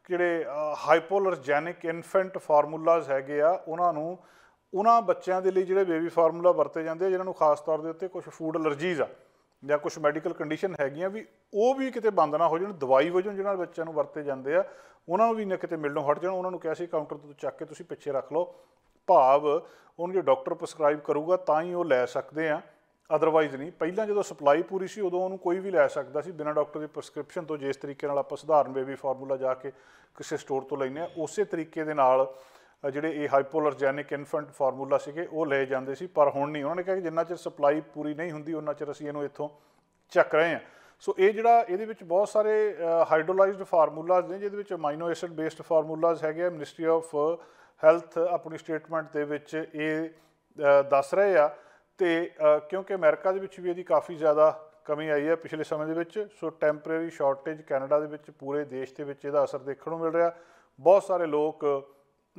ਜਿਹੜੇ ਹਾਈਪੋਲਰਜੈਨਿਕ ਇਨਫੈਂਟ ਫਾਰਮੂਲਾਜ਼ ਹੈਗੇ ਆ ਉਹਨਾਂ ਨੂੰ ਉਹਨਾਂ ਬੱਚਿਆਂ ਦੇ ਲਈ ਜਿਹੜੇ ਬੇਬੀ ਫਾਰਮੂਲਾ ਵਰਤੇ ਜਾਂਦੇ ਆ ਜਿਨ੍ਹਾਂ ਨੂੰ ਖਾਸ ਤੌਰ ਦੇ ਉੱਤੇ ਕੁਝ ਫੂਡ ਅਲਰਜੀਜ਼ ਆ ਜਾਂ ਕੁਝ ਮੈਡੀਕਲ ਕੰਡੀਸ਼ਨ ਹੈਗੀਆਂ ਵੀ ਉਹ ਵੀ ਕਿਤੇ ਬੰਦ ਨਾ ਹੋ ਜਾਣ ਦਵਾਈ ਵਜੋਂ ਜਿਹਨਾਂ ਬੱਚਿਆਂ ਨੂੰ ਵਰਤੇ ਜਾਂਦੇ ਆ ਉਹਨਾਂ ਨੂੰ ਵੀ ਨਾ ਕਿਤੇ ਮਿਲਣੋਂ ਹਟ ਜਾਣ ਉਹਨਾਂ ਨੂੰ ਕਿਹਾ ਸੀ ਕਾਊਂਟਰ ਤੋਂ ਚੱਕ ਕੇ ਤੁਸੀਂ ਪਿੱਛੇ ਰੱਖ ਲਓ ਭਾਵ ਉਹਨੂੰ ਜੋ ਡਾਕਟਰ ਪ੍ਰਸਕ੍ਰਾਈਬ ਕਰੂਗਾ ਤਾਂ ਹੀ ਉਹ ਲੈ ਸਕਦੇ ਆ ਅਦਰਵਾਈਜ਼ ਨਹੀਂ ਪਹਿਲਾਂ ਜਦੋਂ ਸਪਲਾਈ ਪੂਰੀ ਸੀ ਉਦੋਂ ਉਹਨੂੰ ਕੋਈ ਵੀ ਲੈ ਸਕਦਾ ਸੀ ਬਿਨਾਂ ਡਾਕਟਰ ਦੀ ਪ੍ਰਸਕ੍ਰਿਪਸ਼ਨ ਤੋਂ ਜਿਸ ਤਰੀਕੇ ਨਾਲ ਆਪਾਂ ਸਧਾਰਨ ਬੇਬੀ ਫਾਰਮੂਲਾ ਜਾ ਕੇ ਕਿਸੇ ਸਟੋਰ ਤੋਂ ਲੈਨੇ ਆ ਉਸੇ ਤਰੀਕੇ ਦੇ ਨਾਲ ਜਿਹੜੇ ਇਹ ਹਾਈਪੋਲਰਜੈਨਿਕ ਇਨਫੈਂਟ ਫਾਰਮੂਲਾ ਸੀਗੇ ਉਹ ਲਏ ਜਾਂਦੇ ਸੀ ਪਰ ਹੁਣ ਨਹੀਂ ਉਹਨਾਂ ਨੇ ਕਿਹਾ ਕਿ ਜਿੰਨਾ ਚਿਰ ਸਪਲਾਈ ਪੂਰੀ ਨਹੀਂ ਹੁੰਦੀ ਉਹਨਾਂ ਚਿਰ ਅਸੀਂ ਇਹਨੂੰ ਇੱਥੋਂ ਚੱਕ ਰਹੇ ਹਾਂ ਸੋ ਇਹ ਜਿਹੜਾ ਇਹਦੇ ਵਿੱਚ ਬਹੁਤ ਸਾਰੇ ਹਾਈਡਰੋਲਾਈਜ਼ਡ ਫਾਰਮੂਲਾਜ਼ ਨੇ ਜਿਹਦੇ ਵਿੱਚ ਅਮਾਈਨੋ ਐਸਿਡ ਬੇਸਡ ਫਾਰਮੂਲਾਜ਼ ਹੈਗੇ ਆ ਮਿਨਿਸਟਰੀ ਆਫ ਹੈਲਥ ਆਪਣੀ ਸਟੇਟਮੈਂਟ ਦੇ ਵਿੱਚ ਇਹ ਦੱਸ ਰਹੇ ਆ ਤੇ ਕਿਉਂਕਿ ਅਮਰੀਕਾ ਦੇ ਵਿੱਚ ਵੀ ਇਹਦੀ ਕਾਫੀ ਜ਼ਿਆਦਾ ਕਮੀ ਆਈ ਹੈ ਪਿਛਲੇ ਸਮੇਂ ਦੇ ਵਿੱਚ ਸੋ ਟੈਂਪਰੇਰੀ ਸ਼ਾਰਟੇਜ ਕੈਨੇਡਾ ਦੇ ਵਿੱਚ ਪੂਰੇ ਦੇਸ਼ ਦੇ ਵਿੱਚ ਇਹਦਾ ਅਸਰ ਦੇਖਣ ਨੂੰ ਮਿਲ ਰਿਹਾ ਬਹੁਤ ਸਾਰੇ ਲੋਕ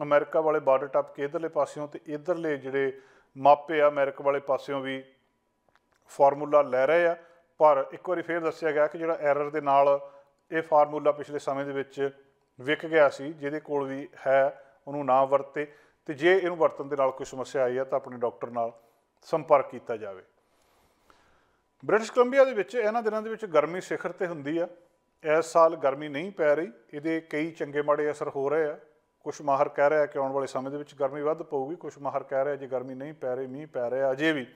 ਅਮਰੀਕਾ ਵਾਲੇ ਬਾਰਡਰ ਟੱਪ ਕੇ ਇਧਰਲੇ ਪਾਸਿਓਂ ਤੇ ਇਧਰਲੇ ਜਿਹੜੇ ਮਾਪੇ ਆ ਅਮਰੀਕਾ ਵਾਲੇ ਪਾਸਿਓਂ ਵੀ ਫਾਰਮੂਲਾ ਲੈ ਰਹੇ ਆ ਪਰ ਇੱਕ ਵਾਰੀ ਫੇਰ ਦੱਸਿਆ ਗਿਆ ਕਿ ਜਿਹੜਾ ਐਰਰ ਦੇ ਨਾਲ ਇਹ ਫਾਰਮੂਲਾ ਪਿਛਲੇ ਸਮੇਂ ਦੇ ਵਿੱਚ ਵਿਕ ਗਿਆ ਸੀ ਜਿਹਦੇ ਕੋਲ ਵੀ ਹੈ ਉਹਨੂੰ ਨਾ ਵਰਤੇ ਤੇ ਜੇ ਇਹਨੂੰ ਵਰਤਣ ਦੇ ਨਾਲ ਕੋਈ ਸਮੱਸਿਆ ਆਈ ਹੈ ਤਾਂ ਆਪਣੇ ਡਾਕਟਰ ਨਾਲ ਸੰਪਰਕ ਕੀਤਾ ਜਾਵੇ ਬ੍ਰਿਟਿਸ਼ ਕੋਲੰਬੀਆ ਦੇ ਵਿੱਚ ਇਹਨਾਂ ਦਿਨਾਂ ਦੇ ਵਿੱਚ ਗਰਮੀ ਸਿਖਰ ਤੇ ਹੁੰਦੀ ਆ ਇਸ ਸਾਲ ਗਰਮੀ ਨਹੀਂ ਪੈ ਰਹੀ ਇਹਦੇ ਕਈ ਚੰਗੇ ਮਾੜੇ ਅਸਰ ਹੋ ਰਹੇ ਆ ਕੁਝ ਮਾਹਰ ਕਹਿ ਰਿਹਾ ਕਿ ਆਉਣ ਵਾਲੇ ਸਮੇਂ ਦੇ ਵਿੱਚ ਗਰਮੀ ਵੱਧ ਪਊਗੀ ਕੁਝ ਮਾਹਰ ਕਹਿ ਰਿਹਾ ਜੇ ਗਰਮੀ ਨਹੀਂ ਪੈ ਰਹੀ ਮੀਂਹ ਪੈ ਰਿਹਾ ਅਜੇ ਵੀ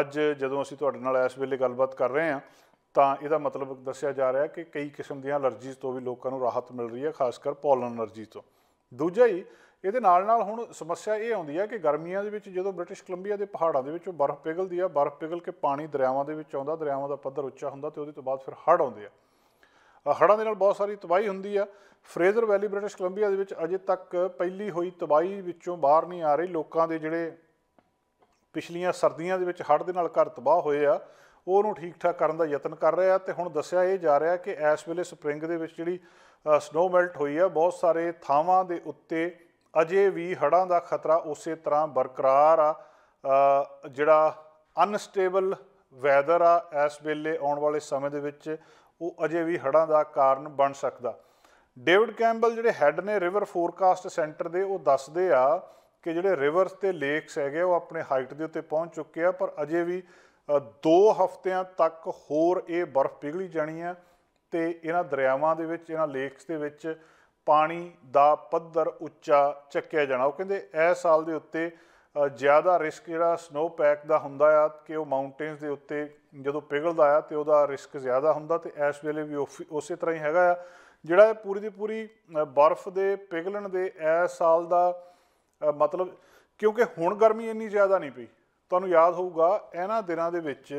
ਅੱਜ ਜਦੋਂ ਅਸੀਂ ਤੁਹਾਡੇ ਨਾਲ ਇਸ ਵੇਲੇ ਗੱਲਬਾਤ ਕਰ ਰਹੇ ਹਾਂ ਤਾਂ ਇਹਦਾ ਮਤਲਬ ਦੱਸਿਆ ਜਾ ਰਿਹਾ ਕਿ ਕਈ ਕਿਸਮ ਦੀਆਂ ਅਲਰਜੀਜ਼ ਤੋਂ ਵੀ ਲੋਕਾਂ ਨੂੰ ਰਾਹਤ ਮਿਲ ਰਹੀ ਹੈ ਖਾਸ ਕਰ ਪੋਲਨ ਅਲਰਜੀ ਤੋਂ ਦੂਜਾ ਹੀ ਇਹਦੇ ਨਾਲ ਨਾਲ ਹੁਣ ਸਮੱਸਿਆ ਇਹ ਆਉਂਦੀ ਹੈ ਕਿ ਗਰਮੀਆਂ ਦੇ ਵਿੱਚ ਜਦੋਂ ਬ੍ਰਿਟਿਸ਼ ਕੋਲੰਬੀਆ ਦੇ ਪਹਾੜਾਂ ਦੇ ਵਿੱਚੋਂ ਬਰਫ਼ ਪਿਘਲਦੀ ਆ ਬਰਫ਼ ਪਿਘਲ ਕੇ ਪਾਣੀ ਦਰਿਆਵਾਂ ਦੇ ਵਿੱਚ ਆਉਂਦਾ ਦਰਿਆਵਾਂ ਦਾ ਪੱਧਰ ਉੱਚਾ ਹੁੰਦਾ ਤੇ ਉਹਦੇ ਤੋਂ ਬਾਅਦ ਫਿਰ ਹੜ੍ਹ ਆਉਂਦੇ ਆ ਹੜ੍ਹਾਂ ਦੇ ਨਾਲ ਬਹੁਤ ਸਾਰੀ ਤਬਾਹੀ ਹੁੰਦੀ ਆ ਫਰੇਜ਼ਰ ਵੈਲੀ ਬ੍ਰਿਟਿਸ਼ ਕੋਲੰਬੀਆ ਦੇ ਵਿੱਚ ਅਜੇ ਤੱਕ ਪਹਿਲੀ ਹੋਈ ਤਬਾਹੀ ਵਿੱਚੋਂ ਬਾਹਰ ਨਹੀਂ ਆ ਰਹੀ ਲੋਕਾਂ ਦੇ ਜਿਹੜੇ ਪਿਛਲੀਆਂ ਸਰਦੀਆਂ ਦੇ ਵਿੱਚ ਹੜ੍ਹ ਦੇ ਨਾਲ ਘਰ ਤਬਾਹ ਹੋਏ ਆ ਉਹ ਉਹਨੂੰ ਠੀਕ ਠਾਕ ਕਰਨ ਦਾ ਯਤਨ ਕਰ ਰਿਹਾ ਤੇ ਹੁਣ ਦੱਸਿਆ ਇਹ ਜਾ ਰਿਹਾ ਕਿ ਇਸ ਵੇਲੇ ਸਪ੍ਰਿੰਗ ਦੇ ਵਿੱਚ ਜਿਹੜੀ ਸਨੋ ਮੈਲਟ ਹੋਈ ਆ ਬਹੁਤ ਸਾਰੇ ਥਾਵਾਂ ਦੇ ਉੱਤੇ ਅਜੇ ਵੀ ਹੜ੍ਹਾਂ ਦਾ ਖਤਰਾ ਉਸੇ ਤਰ੍ਹਾਂ ਬਰਕਰਾਰ ਆ ਜਿਹੜਾ ਅਨਸਟੇਬਲ ਵੈਦਰ ਆ ਇਸ ਵੇਲੇ ਆਉਣ ਵਾਲੇ ਸਮੇਂ ਦੇ ਵਿੱਚ ਉਹ ਅਜੇ ਵੀ ਹੜ੍ਹਾਂ ਦਾ ਕਾਰਨ ਬਣ ਸਕਦਾ ਡੇਵਿਡ ਕੈਂਬਲ ਜਿਹੜੇ ਹੈੱਡ ਨੇ ਰਿਵਰ ਫੋਰਕਾਸਟ ਸੈਂਟਰ ਦੇ ਉਹ ਦੱਸਦੇ ਆ ਕਿ ਜਿਹੜੇ ਰਿਵਰਸ ਤੇ ਲੇਕਸ ਹੈਗੇ ਉਹ ਆਪਣੇ ਹਾਈਟ ਦੇ ਉੱਤੇ ਪਹੁੰਚ ਚੁੱਕੇ ਆ ਪਰ ਅਜੇ ਵੀ 2 ਹਫ਼ਤਿਆਂ ਤੱਕ ਹੋਰ ਇਹ ਬਰਫ਼ ਪਿਘਲੀ ਜਾਣੀ ਆ ਤੇ ਇਹਨਾਂ ਦਰਿਆਵਾਂ ਦੇ ਵਿੱਚ ਇਹਨਾਂ ਲੇਕਸ ਦੇ ਵਿੱਚ ਪਾਣੀ ਦਾ ਪੱਧਰ ਉੱਚਾ ਚੱਕਿਆ ਜਾਣਾ ਉਹ ਕਹਿੰਦੇ ਐ ਸਾਲ ਦੇ ਉੱਤੇ ਜ਼ਿਆਦਾ ਰਿਸਕ ਜਿਹੜਾ ਸਨੋ ਪੈਕ ਦਾ ਹੁੰਦਾ ਆ ਕਿ ਉਹ ਮਾਊਂਟੇਨਸ ਦੇ ਉੱਤੇ ਜਦੋਂ ਪਿਘਲਦਾ ਆ ਤੇ ਉਹਦਾ ਰਿਸਕ ਜ਼ਿਆਦਾ ਹੁੰਦਾ ਤੇ ਇਸ ਵੇਲੇ ਵੀ ਉਸੇ ਤਰ੍ਹਾਂ ਹੀ ਹੈਗਾ ਆ ਜਿਹੜਾ ਇਹ ਪੂਰੀ ਦੀ ਪੂਰੀ ਬਰਫ਼ ਦੇ ਪਿਘਲਣ ਦੇ ਇਸ ਸਾਲ ਦਾ ਮਤਲਬ ਕਿਉਂਕਿ ਹੁਣ ਗਰਮੀ ਇੰਨੀ ਜ਼ਿਆਦਾ ਨਹੀਂ ਪਈ ਤੁਹਾਨੂੰ ਯਾਦ ਹੋਊਗਾ ਇਹਨਾਂ ਦਿਨਾਂ ਦੇ ਵਿੱਚ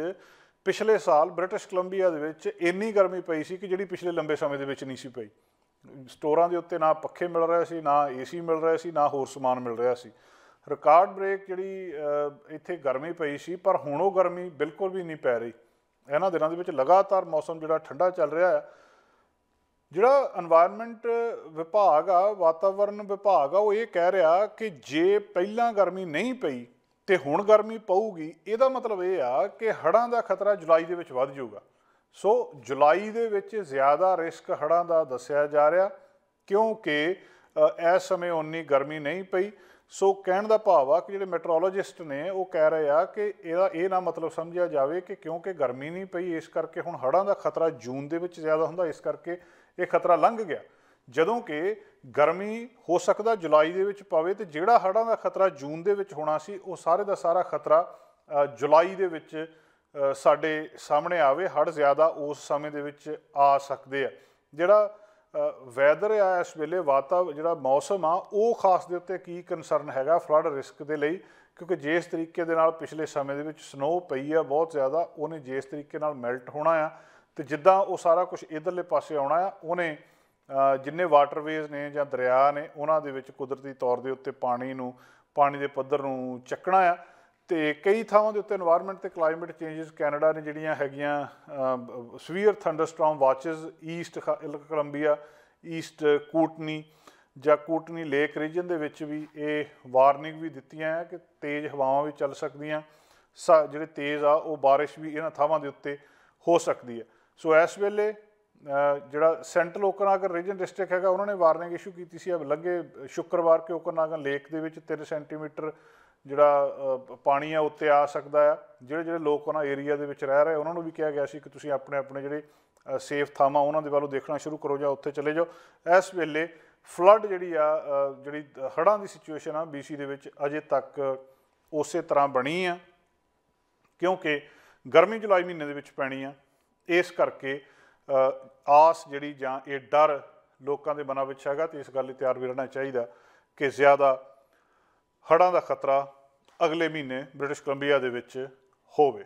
ਪਿਛਲੇ ਸਾਲ ਬ੍ਰਿਟਿਸ਼ ਕੋਲੰਬੀਆ ਦੇ ਵਿੱਚ ਇੰਨੀ ਗਰਮੀ ਪਈ ਸੀ ਕਿ ਜਿਹੜੀ ਪਿਛਲੇ ਲੰਬੇ ਸਮੇਂ ਦੇ ਵਿੱਚ ਨਹੀਂ ਸੀ ਪਈ ਸਟੋਰਾਂ ਦੇ ਉੱਤੇ ਨਾ ਪੱਖੇ ਮਿਲ ਰਹੇ ਸੀ ਨਾ ਏਸੀ ਮਿਲ ਰਹੇ ਸੀ ਨਾ ਹੋਰ ਸਮਾਨ ਮਿਲ ਰਿਹਾ ਸੀ ਰਿਕਾਰਡ ਬ੍ਰੇਕ ਜਿਹੜੀ ਇੱਥੇ ਗਰਮੀ ਪਈ ਸੀ ਪਰ ਹੁਣ ਉਹ ਗਰਮੀ ਬਿਲਕੁਲ ਵੀ ਨਹੀਂ ਪੈ ਰਹੀ ਇਹਨਾਂ ਦਿਨਾਂ ਦੇ ਵਿੱਚ ਲਗਾਤਾਰ ਮੌਸਮ ਜਿਹੜਾ ਠੰਡਾ ਚੱਲ ਰਿਹਾ ਹੈ ਜਿਹੜਾ এনवायरमेंट ਵਿਭਾਗ ਆ ਵਾਤਾਵਰਣ ਵਿਭਾਗ ਆ ਉਹ ਇਹ ਕਹਿ ਰਿਹਾ ਕਿ ਜੇ ਪਹਿਲਾਂ ਗਰਮੀ ਨਹੀਂ ਪਈ ਤੇ ਹੁਣ ਗਰਮੀ ਪਊਗੀ ਇਹਦਾ ਮਤਲਬ ਇਹ ਆ ਕਿ ਹੜਾਂ ਦਾ ਖਤਰਾ ਜੁਲਾਈ ਦੇ ਵਿੱਚ ਵੱਧ ਜਾਊਗਾ ਸੋ ਜੁਲਾਈ ਦੇ ਵਿੱਚ ਜ਼ਿਆਦਾ ਰਿਸਕ ਹੜਾਂ ਦਾ ਦੱਸਿਆ ਜਾ ਰਿਹਾ ਕਿਉਂਕਿ ਇਸ ਸਮੇਂ ਉਨੀ ਗਰਮੀ ਨਹੀਂ ਪਈ ਸੋ ਕਹਿਣ ਦਾ ਭਾਵ ਆ ਕਿ ਜਿਹੜੇ ਮੈਟਰੋਲੋਜਿਸਟ ਨੇ ਉਹ ਕਹਿ ਰਹੇ ਆ ਕਿ ਇਹਦਾ ਇਹ ਨਾ ਮਤਲਬ ਸਮਝਿਆ ਜਾਵੇ ਕਿ ਕਿਉਂਕਿ ਗਰਮੀ ਨਹੀਂ ਪਈ ਇਸ ਕਰਕੇ ਹੁਣ ਹੜਾਂ ਦਾ ਖਤਰਾ ਜੂਨ ਦੇ ਵਿੱਚ ਜ਼ਿਆਦਾ ਹੁੰਦਾ ਇਸ ਕਰਕੇ ਇਹ ਖਤਰਾ ਲੰਘ ਗਿਆ ਜਦੋਂ ਕਿ ਗਰਮੀ ਹੋ ਸਕਦਾ ਜੁਲਾਈ ਦੇ ਵਿੱਚ ਪਵੇ ਤੇ ਜਿਹੜਾ ਹੜਾਂ ਦਾ ਖਤਰਾ ਜੂਨ ਦੇ ਵਿੱਚ ਹੋਣਾ ਸੀ ਉਹ ਸਾਰੇ ਦਾ ਸਾਰਾ ਖਤਰਾ ਜੁਲਾਈ ਦੇ ਵਿੱਚ ਸਾਡੇ ਸਾਹਮਣੇ ਆਵੇ ਹੜ ਜ਼ਿਆਦਾ ਉਸ ਸਮੇਂ ਦੇ ਵਿੱਚ ਆ ਸਕਦੇ ਆ ਜਿਹੜਾ ਵੈਦਰ ਆ ਇਸ ਵੇਲੇ ਵਾਤਾ ਜਿਹੜਾ ਮੌਸਮ ਆ ਉਹ ਖਾਸ ਦੇ ਉੱਤੇ ਕੀ ਕਨਸਰਨ ਹੈਗਾ ਫਲੱਡ ਰਿਸਕ ਦੇ ਲਈ ਕਿਉਂਕਿ ਜਿਸ ਤਰੀਕੇ ਦੇ ਨਾਲ ਪਿਛਲੇ ਸਮੇਂ ਦੇ ਵਿੱਚ ਸਨੋ ਪਈ ਆ ਬਹੁਤ ਜ਼ਿਆਦਾ ਉਹਨੇ ਜਿਸ ਤਰੀਕੇ ਨਾਲ ਮੈਲਟ ਹੋਣਾ ਆ ਤੇ ਜਿੱਦਾਂ ਉਹ ਸਾਰਾ ਕੁਝ ਇਧਰਲੇ ਪਾਸੇ ਆਉਣਾ ਆ ਉਹਨੇ ਜਿੰਨੇ ਵਾਟਰਵੇਜ਼ ਨੇ ਜਾਂ ਦਰਿਆ ਨੇ ਉਹਨਾਂ ਦੇ ਵਿੱਚ ਕੁਦਰਤੀ ਤੌਰ ਦੇ ਉੱਤੇ ਪਾਣੀ ਨੂੰ ਪਾਣੀ ਦੇ ਪੱਧਰ ਨੂੰ ਚੱਕਣਾ ਆ ਤੇ ਕਈ ਥਾਵਾਂ ਦੇ ਉੱਤੇ এনवायरमेंट ਤੇ ਕਲਾਈਮੇਟ ਚੇਂਜਸ ਕੈਨੇਡਾ ਨੇ ਜਿਹੜੀਆਂ ਹੈਗੀਆਂ severe thunderstorm watches east Columbia east Kootenay ਜਾਂ ਕੂਟਨੀ ਲੇਕ ਰੀਜਨ ਦੇ ਵਿੱਚ ਵੀ ਇਹ ਵਾਰਨਿੰਗ ਵੀ ਦਿੱਤੀਆਂ ਹੈ ਕਿ ਤੇਜ਼ ਹਵਾਵਾਂ ਵੀ ਚੱਲ ਸਕਦੀਆਂ ਜਿਹੜੇ ਤੇਜ਼ ਆ ਉਹ بارش ਵੀ ਇਹਨਾਂ ਥਾਵਾਂ ਦੇ ਉੱਤੇ ਹੋ ਸਕਦੀ ਹੈ ਸੋ ਇਸ ਵੇਲੇ ਜਿਹੜਾ ਸੈਂਟਰਲ ਓਕਨਾਗਰ ਰੀਜਨ ਡਿਸਟ੍ਰਿਕਟ ਹੈਗਾ ਉਹਨਾਂ ਨੇ ਵਾਰਨਿੰਗ ਇਸ਼ੂ ਕੀਤੀ ਸੀ ਅਬ ਲੱਗੇ ਸ਼ੁੱਕਰਵਾਰ ਕਿ ਓਕਨਾਗਰ ਲੇਕ ਦੇ ਵਿੱਚ 3 ਸੈਂਟੀਮੀਟਰ ਜਿਹੜਾ ਪਾਣੀ ਆ ਉੱਤੇ ਆ ਸਕਦਾ ਆ ਜਿਹੜੇ ਜਿਹੜੇ ਲੋਕ ਉਹਨਾਂ ਏਰੀਆ ਦੇ ਵਿੱਚ ਰਹਿ ਰਹੇ ਉਹਨਾਂ ਨੂੰ ਵੀ ਕਿਹਾ ਗਿਆ ਸੀ ਕਿ ਤੁਸੀਂ ਆਪਣੇ ਆਪਣੇ ਜਿਹੜੇ ਸੇਫ ਥਾਵਾਂ ਉਹਨਾਂ ਦੇ ਵੱਲੋਂ ਦੇਖਣਾ ਸ਼ੁਰੂ ਕਰੋ ਜਾਂ ਉੱਥੇ ਚਲੇ ਜਾਓ ਇਸ ਵੇਲੇ ਫਲੱਡ ਜਿਹੜੀ ਆ ਜਿਹੜੀ ਹੜਾਂ ਦੀ ਸਿਚੁਏਸ਼ਨ ਆ ਬੀਸੀ ਦੇ ਵਿੱਚ ਅਜੇ ਤੱਕ ਉਸੇ ਤਰ੍ਹਾਂ ਬਣੀ ਆ ਕਿਉਂਕਿ ਗਰਮੀ ਜੁਲਾਈ ਮਹੀਨੇ ਦੇ ਵਿੱਚ ਪੈਣੀ ਆ ਇਸ ਕਰਕੇ ਆਸ ਜਿਹੜੀ ਜਾਂ ਇਹ ਡਰ ਲੋਕਾਂ ਦੇ ਮਨਾਂ ਵਿੱਚ ਹੈਗਾ ਤੇ ਇਸ ਗੱਲ ਲਈ ਤਿਆਰ ਵੀ ਰਹਿਣਾ ਚਾਹੀਦਾ ਕਿ ਜ਼ਿਆਦਾ ਹੜਾਂ ਦਾ ਖਤਰਾ ਅਗਲੇ ਮਹੀਨੇ ਬ੍ਰਿਟਿਸ਼ ਕੋਲੰਬੀਆ ਦੇ ਵਿੱਚ ਹੋਵੇ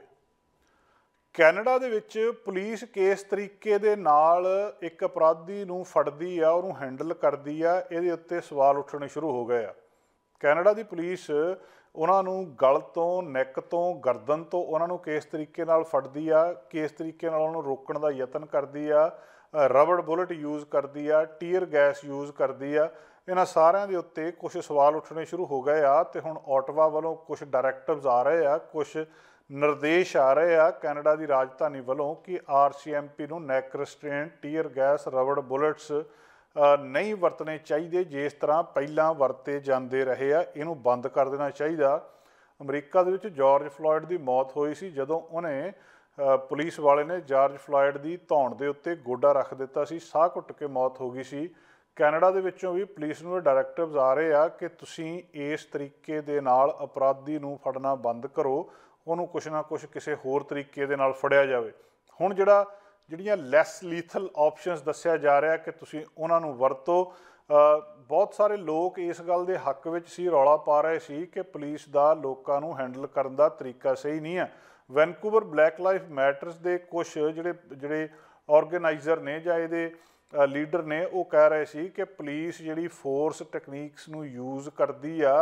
ਕੈਨੇਡਾ ਦੇ ਵਿੱਚ ਪੁਲਿਸ ਕੇਸ ਤਰੀਕੇ ਦੇ ਨਾਲ ਇੱਕ ਅਪਰਾਧੀ ਨੂੰ ਫੜਦੀ ਆ ਉਹਨੂੰ ਹੈਂਡਲ ਕਰਦੀ ਆ ਇਹਦੇ ਉੱਤੇ ਸਵਾਲ ਉੱਠਣੇ ਸ਼ੁਰੂ ਹੋ ਗਏ ਆ ਕੈਨੇਡਾ ਦੀ ਪੁਲਿਸ ਉਹਨਾਂ ਨੂੰ ਗਲ ਤੋਂ ਨੈਕ ਤੋਂ ਗਰਦਨ ਤੋਂ ਉਹਨਾਂ ਨੂੰ ਕੇਸ ਤਰੀਕੇ ਨਾਲ ਫੜਦੀ ਆ ਕੇਸ ਤਰੀਕੇ ਨਾਲ ਉਹਨਾਂ ਨੂੰ ਰੋਕਣ ਦਾ ਯਤਨ ਕਰਦੀ ਆ ਰਬੜ ਬੁਲਟ ਯੂਜ਼ ਕਰਦੀ ਆ ਟੀਅਰ ਗੈਸ ਯੂਜ਼ ਕਰਦੀ ਆ ਇਹਨਾਂ ਸਾਰਿਆਂ ਦੇ ਉੱਤੇ ਕੁਝ ਸਵਾਲ ਉੱਠਣੇ ਸ਼ੁਰੂ ਹੋ ਗਏ ਆ ਤੇ ਹੁਣ ਆਟਵਾ ਵੱਲੋਂ ਕੁਝ ਡਾਇਰੈਕਟਿਵਸ ਆ ਰਹੇ ਆ ਕੁਝ ਨਿਰਦੇਸ਼ ਆ ਰਹੇ ਆ ਕੈਨੇਡਾ ਦੀ ਰਾਜਧਾਨੀ ਵੱਲੋਂ ਕਿ ਆਰਸੀਐਮਪੀ ਨੂੰ neck restraint tear gas rubber bullets ਨਹੀਂ ਵਰਤਨੇ ਚਾਹੀਦੇ ਜਿਸ ਤਰ੍ਹਾਂ ਪਹਿਲਾਂ ਵਰਤੇ ਜਾਂਦੇ ਰਹੇ ਆ ਇਹਨੂੰ ਬੰਦ ਕਰ ਦੇਣਾ ਚਾਹੀਦਾ ਅਮਰੀਕਾ ਦੇ ਵਿੱਚ ਜਾਰਜ ਫਲੋਇਡ ਦੀ ਮੌਤ ਹੋਈ ਸੀ ਜਦੋਂ ਉਹਨੇ ਪੁਲਿਸ ਵਾਲੇ ਨੇ ਜਾਰਜ ਫਲੋਇਡ ਦੀ ਧੌਣ ਦੇ ਉੱਤੇ ਗੋਡਾ ਰੱਖ ਦਿੱਤਾ ਸੀ ਸਾਹ ਘੁੱਟ ਕੇ ਮੌਤ ਹੋ ਗਈ ਸੀ ਕੈਨੇਡਾ ਦੇ ਵਿੱਚੋਂ ਵੀ ਪੁਲਿਸ ਨੂੰ ਡਾਇਰੈਕਟਿਵਸ ਆ ਰਹੇ ਆ ਕਿ ਤੁਸੀਂ ਇਸ ਤਰੀਕੇ ਦੇ ਨਾਲ ਅਪਰਾਧੀ ਨੂੰ ਫੜਨਾ ਬੰਦ ਕਰੋ ਉਹਨੂੰ ਕੁਛ ਨਾ ਕੁਛ ਕਿਸੇ ਹੋਰ ਤਰੀਕੇ ਦੇ ਨਾਲ ਫੜਿਆ ਜਾਵੇ ਹੁਣ ਜਿਹੜਾ ਜਿਹੜੀਆਂ ਲੈਸ ਲੀਥਲ ਆਪਸ਼ਨਸ ਦੱਸਿਆ ਜਾ ਰਿਹਾ ਕਿ ਤੁਸੀਂ ਉਹਨਾਂ ਨੂੰ ਵਰਤੋ ਬਹੁਤ ਸਾਰੇ ਲੋਕ ਇਸ ਗੱਲ ਦੇ ਹੱਕ ਵਿੱਚ ਸੀ ਰੌਲਾ ਪਾ ਰਹੇ ਸੀ ਕਿ ਪੁਲਿਸ ਦਾ ਲੋਕਾਂ ਨੂੰ ਹੈਂਡਲ ਕਰਨ ਦਾ ਤਰੀਕਾ ਸਹੀ ਨਹੀਂ ਹੈ ਵੈਨਕੂਵਰ ਬਲੈਕ ਲਾਈਫ ਮੈਟਰਸ ਦੇ ਕੁਝ ਜਿਹੜੇ ਜਿਹੜੇ ਆਰਗੇਨਾਈਜ਼ਰ ਨੇ ਜਾਂ ਇਹਦੇ ਲੀਡਰ ਨੇ ਉਹ ਕਹਿ ਰਹੇ ਸੀ ਕਿ ਪੁਲਿਸ ਜਿਹੜੀ ਫੋਰਸ ਟੈਕਨੀਕਸ ਨੂੰ ਯੂਜ਼ ਕਰਦੀ ਆ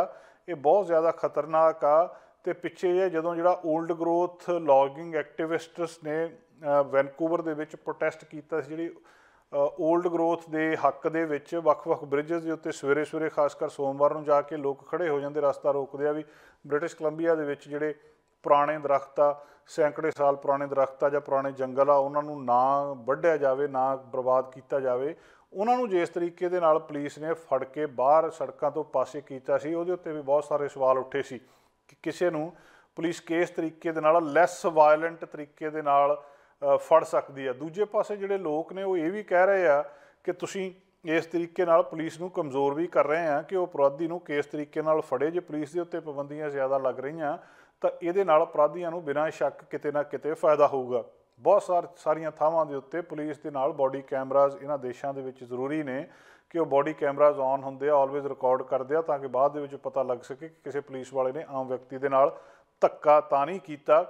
ਇਹ ਬਹੁਤ ਜ਼ਿਆਦਾ ਖਤਰਨਾਕ ਆ ਤੇ ਪਿੱਛੇ ਇਹ ਜਦੋਂ ਜਿਹੜਾ 올ਡ ਗਰੋਥ ਲੌਗਿੰਗ ਐਕਟਿਵਿਸਟਸ ਨੇ ਵੈਨਕੂਵਰ ਦੇ ਵਿੱਚ ਪ੍ਰੋਟੈਸਟ ਕੀਤਾ ਸੀ ਜਿਹੜੀ 올ਡ ਗਰੋਥ ਦੇ ਹੱਕ ਦੇ ਵਿੱਚ ਵੱਖ-ਵੱਖ ਬ੍ਰਿਜਸ ਦੇ ਉੱਤੇ ਸਵੇਰੇ-ਸਵੇਰੇ ਖਾਸ ਕਰ ਸੋਮਵਾਰ ਨੂੰ ਜਾ ਕੇ ਲੋਕ ਖੜੇ ਹੋ ਜਾਂਦੇ ਰਸਤਾ ਰੋਕਦੇ ਆ ਵੀ ਬ੍ਰਿਟਿਸ਼ ਕੋਲੰਬੀਆ ਦੇ ਵਿੱਚ ਜਿਹੜੇ ਪੁਰਾਣੇ ਦਰਖਤ ਆ ਸੈਂਕੜੇ ਸਾਲ ਪੁਰਾਣੇ ਦਰਖਤ ਆ ਜਾਂ ਪੁਰਾਣੇ ਜੰਗਲ ਆ ਉਹਨਾਂ ਨੂੰ ਨਾ ਵੱਢਿਆ ਜਾਵੇ ਨਾ ਬਰਬਾਦ ਕੀਤਾ ਜਾਵੇ ਉਹਨਾਂ ਨੂੰ ਜਿਸ ਤਰੀਕੇ ਦੇ ਨਾਲ ਪੁਲਿਸ ਨੇ ਫੜ ਕੇ ਬਾਹਰ ਸੜਕਾਂ ਤੋਂ ਪਾਸੇ ਕੀਤਾ ਸੀ ਉਹਦੇ ਉੱਤੇ ਵੀ ਬਹੁਤ ਸਾਰੇ ਸਵਾਲ ਉੱਠੇ ਸੀ ਕਿ ਕਿਸੇ ਨੂੰ ਪੁਲਿਸ ਕਿਸ ਤਰੀਕੇ ਦੇ ਨਾਲ ਲੈਸ ਵਾਇਲੈਂਟ ਤਰੀਕੇ ਦੇ ਨਾਲ ਫੜ ਸਕਦੀ ਆ ਦੂਜੇ ਪਾਸੇ ਜਿਹੜੇ ਲੋਕ ਨੇ ਉਹ ਇਹ ਵੀ ਕਹਿ ਰਹੇ ਆ ਕਿ ਤੁਸੀਂ ਇਸ ਤਰੀਕੇ ਨਾਲ ਪੁਲਿਸ ਨੂੰ ਕਮਜ਼ੋਰ ਵੀ ਕਰ ਰਹੇ ਆ ਕਿ ਉਹ ਅਪਰਾਧੀ ਨੂੰ ਕਿਸ ਤਰੀਕੇ ਨਾਲ ਫੜੇ ਜੇ ਪੁਲਿਸ ਦੇ ਉੱਤੇ ਪਾਬੰਦੀਆਂ ਜ਼ਿਆਦਾ ਲੱਗ ਰਹੀਆਂ ਤਾਂ ਇਹਦੇ ਨਾਲ ਅਪਰਾਧੀਆਂ ਨੂੰ ਬਿਨਾਂ ਸ਼ੱਕ ਕਿਤੇ ਨਾ ਕਿਤੇ ਫਾਇਦਾ ਹੋਊਗਾ ਬਹੁਤ ਸਾਰੀਆਂ ਥਾਵਾਂ ਦੇ ਉੱਤੇ ਪੁਲਿਸ ਦੇ ਨਾਲ ਬਾਡੀ ਕੈਮਰਾਜ਼ ਇਹਨਾਂ ਦੇਸ਼ਾਂ ਦੇ ਵਿੱਚ ਜ਼ਰੂਰੀ ਨੇ ਕਿ ਉਹ ਬਾਡੀ ਕੈਮਰਾਜ਼ ਔਨ ਹੁੰਦੇ ਆ ਆਲਵੇਜ਼ ਰਿਕਾਰਡ ਕਰਦੇ ਆ ਤਾਂ ਕਿ ਬਾਅਦ ਦੇ ਵਿੱਚ ਪਤਾ ਲੱਗ ਸਕੇ ਕਿ ਕਿਸੇ ਪੁਲਿਸ ਵਾਲੇ ਨੇ ਆਮ ਵਿਅਕਤੀ ਦੇ ਨਾਲ ਧੱਕਾ ਤਾਂ ਨਹੀਂ ਕੀਤਾ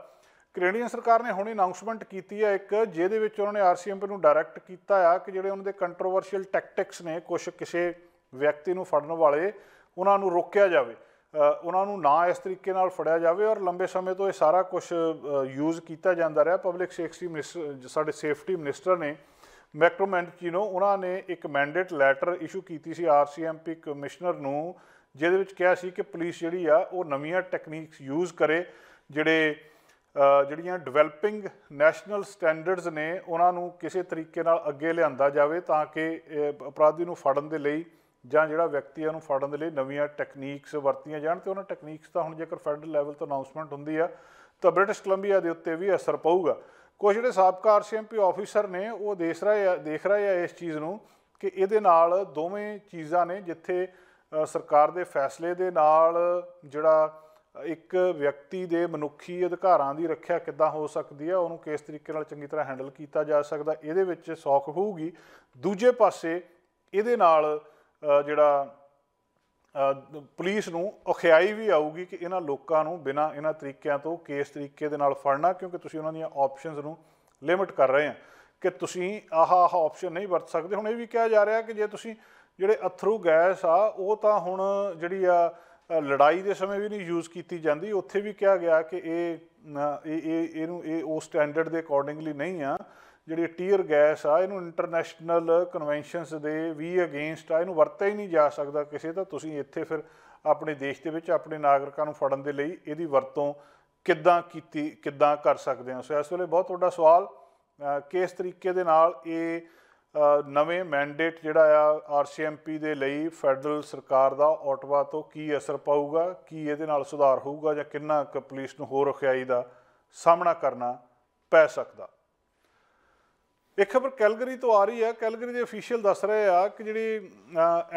ਕੈਨੇਡੀਅਨ ਸਰਕਾਰ ਨੇ ਹੁਣੇ ਅਨਾਉਂਸਮੈਂਟ ਕੀਤੀ ਹੈ ਇੱਕ ਜਿਹਦੇ ਵਿੱਚ ਉਹਨਾਂ ਨੇ ਆਰਸੀਐਮਪੀ ਨੂੰ ਡਾਇਰੈਕਟ ਕੀਤਾ ਆ ਕਿ ਜਿਹੜੇ ਉਹਨਾਂ ਦੇ ਕੰਟਰੋਵਰਸ਼ੀਅਲ ਟੈਕਟਿਕਸ ਨੇ ਕੁਝ ਕਿਸੇ ਵਿਅਕਤੀ ਨੂੰ ਫੜਨ ਵਾਲੇ ਉਹਨਾਂ ਨੂੰ ਰੋਕਿਆ ਜਾਵੇ ਉਹਨਾਂ ਨੂੰ ਨਾ ਇਸ ਤਰੀਕੇ ਨਾਲ ਫੜਿਆ ਜਾਵੇ ਔਰ ਲੰਬੇ ਸਮੇਂ ਤੋਂ ਇਹ ਸਾਰਾ ਕੁਝ ਯੂਜ਼ ਕੀਤਾ ਜਾਂਦਾ ਰਿਹਾ ਪਬਲਿਕ ਸੇਫਟੀ ਮਿਨਿਸਟਰ ਸਾਡੇ ਸੇਫਟੀ ਮਿਨਿਸਟਰ ਨੇ ਮੈਕਟੋ ਮੈਂਟਚੀਨੋ ਉਹਨਾਂ ਨੇ ਇੱਕ ਮੈਂਡੇਟ ਲੈਟਰ ਇਸ਼ੂ ਕੀਤੀ ਸੀ ਆਰਸੀਐਮਪੀ ਕਮਿਸ਼ਨਰ ਨੂੰ ਜਿਹਦੇ ਵਿੱਚ ਕਿਹਾ ਸੀ ਕਿ ਪੁਲਿਸ ਜਿਹੜੀ ਆ ਉਹ ਨਵੀਆਂ ਟੈਕਨੀਕਸ ਯੂਜ਼ ਕਰੇ ਜਿਹੜੇ ਜਿਹੜੀਆਂ ਡਿਵੈਲਪਿੰਗ ਨੈਸ਼ਨਲ ਸਟੈਂਡਰਡਸ ਨੇ ਉਹਨਾਂ ਨੂੰ ਕਿਸੇ ਤਰੀਕੇ ਨਾਲ ਅੱਗੇ ਲਿਆਂਦਾ ਜਾਵੇ ਤਾਂ ਕਿ ਅਪਰਾਧੀ ਨੂੰ ਫੜਨ ਦੇ ਲਈ ਜਾਂ ਜਿਹੜਾ ਵਿਅਕਤੀਆਂ ਨੂੰ ਫੜਨ ਦੇ ਲਈ ਨਵੀਆਂ ਟੈਕਨੀਕਸ ਵਰਤੀਆਂ ਜਾਣ ਤੇ ਉਹਨਾਂ ਟੈਕਨੀਕਸ ਦਾ ਹੁਣ ਜੇਕਰ ਫੈਡਰਲ ਲੈਵਲ ਤੋਂ ਅਨਾਉਂਸਮੈਂਟ ਹੁੰਦੀ ਆ ਤਾਂ ਬ੍ਰਿਟਿਸ਼ ਕੋਲੰਬੀਆ ਦੇ ਉੱਤੇ ਵੀ ਅਸਰ ਪਊਗਾ ਕੁਝ ਜਿਹੜੇ ਸਾਬਕਾ ਆਰਸੀਐਮਪੀ ਆਫੀਸਰ ਨੇ ਉਹ ਦੇਖ ਰਹੇ ਆ ਦੇਖ ਰਹੇ ਆ ਇਸ ਚੀਜ਼ ਨੂੰ ਕਿ ਇਹਦੇ ਨਾਲ ਦੋਵੇਂ ਚੀਜ਼ਾਂ ਨੇ ਜਿੱਥੇ ਸਰਕਾਰ ਦੇ ਫੈਸਲੇ ਦੇ ਨਾਲ ਜਿਹੜਾ ਇੱਕ ਵਿਅਕਤੀ ਦੇ ਮਨੁੱਖੀ ਅਧਿਕਾਰਾਂ ਦੀ ਰੱਖਿਆ ਕਿੱਦਾਂ ਹੋ ਸਕਦੀ ਹੈ ਉਹਨੂੰ ਕਿਸ ਤਰੀਕੇ ਨਾਲ ਚੰਗੀ ਤਰ੍ਹਾਂ ਹੈਂਡਲ ਕੀਤਾ ਜਾ ਸਕਦਾ ਇਹਦੇ ਵਿੱਚ ਸੌਖ ਹੋਊਗੀ ਦੂਜੇ ਪਾਸੇ ਇਹਦੇ ਨਾਲ ਜਿਹੜਾ ਪੁਲਿਸ ਨੂੰ ਔਖਿਆਈ ਵੀ ਆਊਗੀ ਕਿ ਇਹਨਾਂ ਲੋਕਾਂ ਨੂੰ ਬਿਨਾ ਇਹਨਾਂ ਤਰੀਕਿਆਂ ਤੋਂ ਕੇਸ ਤਰੀਕੇ ਦੇ ਨਾਲ ਫੜਨਾ ਕਿਉਂਕਿ ਤੁਸੀਂ ਉਹਨਾਂ ਦੀਆਂ ਆਪਸ਼ਨਸ ਨੂੰ ਲਿਮਿਟ ਕਰ ਰਹੇ ਆ ਕਿ ਤੁਸੀਂ ਆਹ ਆਹ ਆਪਸ਼ਨ ਨਹੀਂ ਵਰਤ ਸਕਦੇ ਹੁਣ ਇਹ ਵੀ ਕਿਹਾ ਜਾ ਰਿਹਾ ਕਿ ਜੇ ਤੁਸੀਂ ਜਿਹੜੇ ਅਥਰੂ ਗੈਸ ਆ ਉਹ ਤਾਂ ਹੁਣ ਜਿਹੜੀ ਆ ਲੜਾਈ ਦੇ ਸਮੇਂ ਵੀ ਨਹੀਂ ਯੂਜ਼ ਕੀਤੀ ਜਾਂਦੀ ਉੱਥੇ ਵੀ ਕਿਹਾ ਗਿਆ ਕਿ ਇਹ ਇਹ ਇਹਨੂੰ ਇਹ ਉਹ ਸਟੈਂਡਰਡ ਦੇ ਅਕੋਰਡਿੰਗਲੀ ਨਹੀਂ ਆ ਜਿਹੜੀ ਟੀਅਰ ਗੈਸ ਆ ਇਹਨੂੰ ਇੰਟਰਨੈਸ਼ਨਲ ਕਨਵੈਨਸ਼ਨਸ ਦੇ ਵੀ ਅਗੇਂਸਟ ਆ ਇਹਨੂੰ ਵਰਤਿਆ ਹੀ ਨਹੀਂ ਜਾ ਸਕਦਾ ਕਿਸੇ ਤਾਂ ਤੁਸੀਂ ਇੱਥੇ ਫਿਰ ਆਪਣੇ ਦੇਸ਼ ਦੇ ਵਿੱਚ ਆਪਣੇ ਨਾਗਰਿਕਾਂ ਨੂੰ ਫੜਨ ਦੇ ਲਈ ਇਹਦੀ ਵਰਤੋਂ ਕਿੱਦਾਂ ਕੀਤੀ ਕਿੱਦਾਂ ਕਰ ਸਕਦੇ ਹਾਂ ਸੋ ਇਸ ਵੇਲੇ ਬਹੁਤ ਵੱਡਾ ਸਵਾਲ ਕਿਸ ਤਰੀਕੇ ਦੇ ਨਾਲ ਇਹ ਨਵੇਂ ਮੈਂਡੇਟ ਜਿਹੜਾ ਆ ਆਰਸੀਐਮਪੀ ਦੇ ਲਈ ਫੈਡਰਲ ਸਰਕਾਰ ਦਾ ਆਟਵਾ ਤੋਂ ਕੀ ਅਸਰ ਪਾਊਗਾ ਕੀ ਇਹਦੇ ਨਾਲ ਸੁਧਾਰ ਹੋਊਗਾ ਜਾਂ ਕਿੰਨਾ ਕੁ ਪੁਲਿਸ ਨੂੰ ਹੋਰ ਰਖਿਆਈ ਦਾ ਸਾਹਮਣਾ ਕਰਨਾ ਪੈ ਸਕਦਾ ਇਹ ਖਬਰ ਕੈਲਗਰੀ ਤੋਂ ਆ ਰਹੀ ਹੈ ਕੈਲਗਰੀ ਦੇ ਅਫੀਸ਼ੀਅਲ ਦੱਸ ਰਹੇ ਆ ਕਿ ਜਿਹੜੀ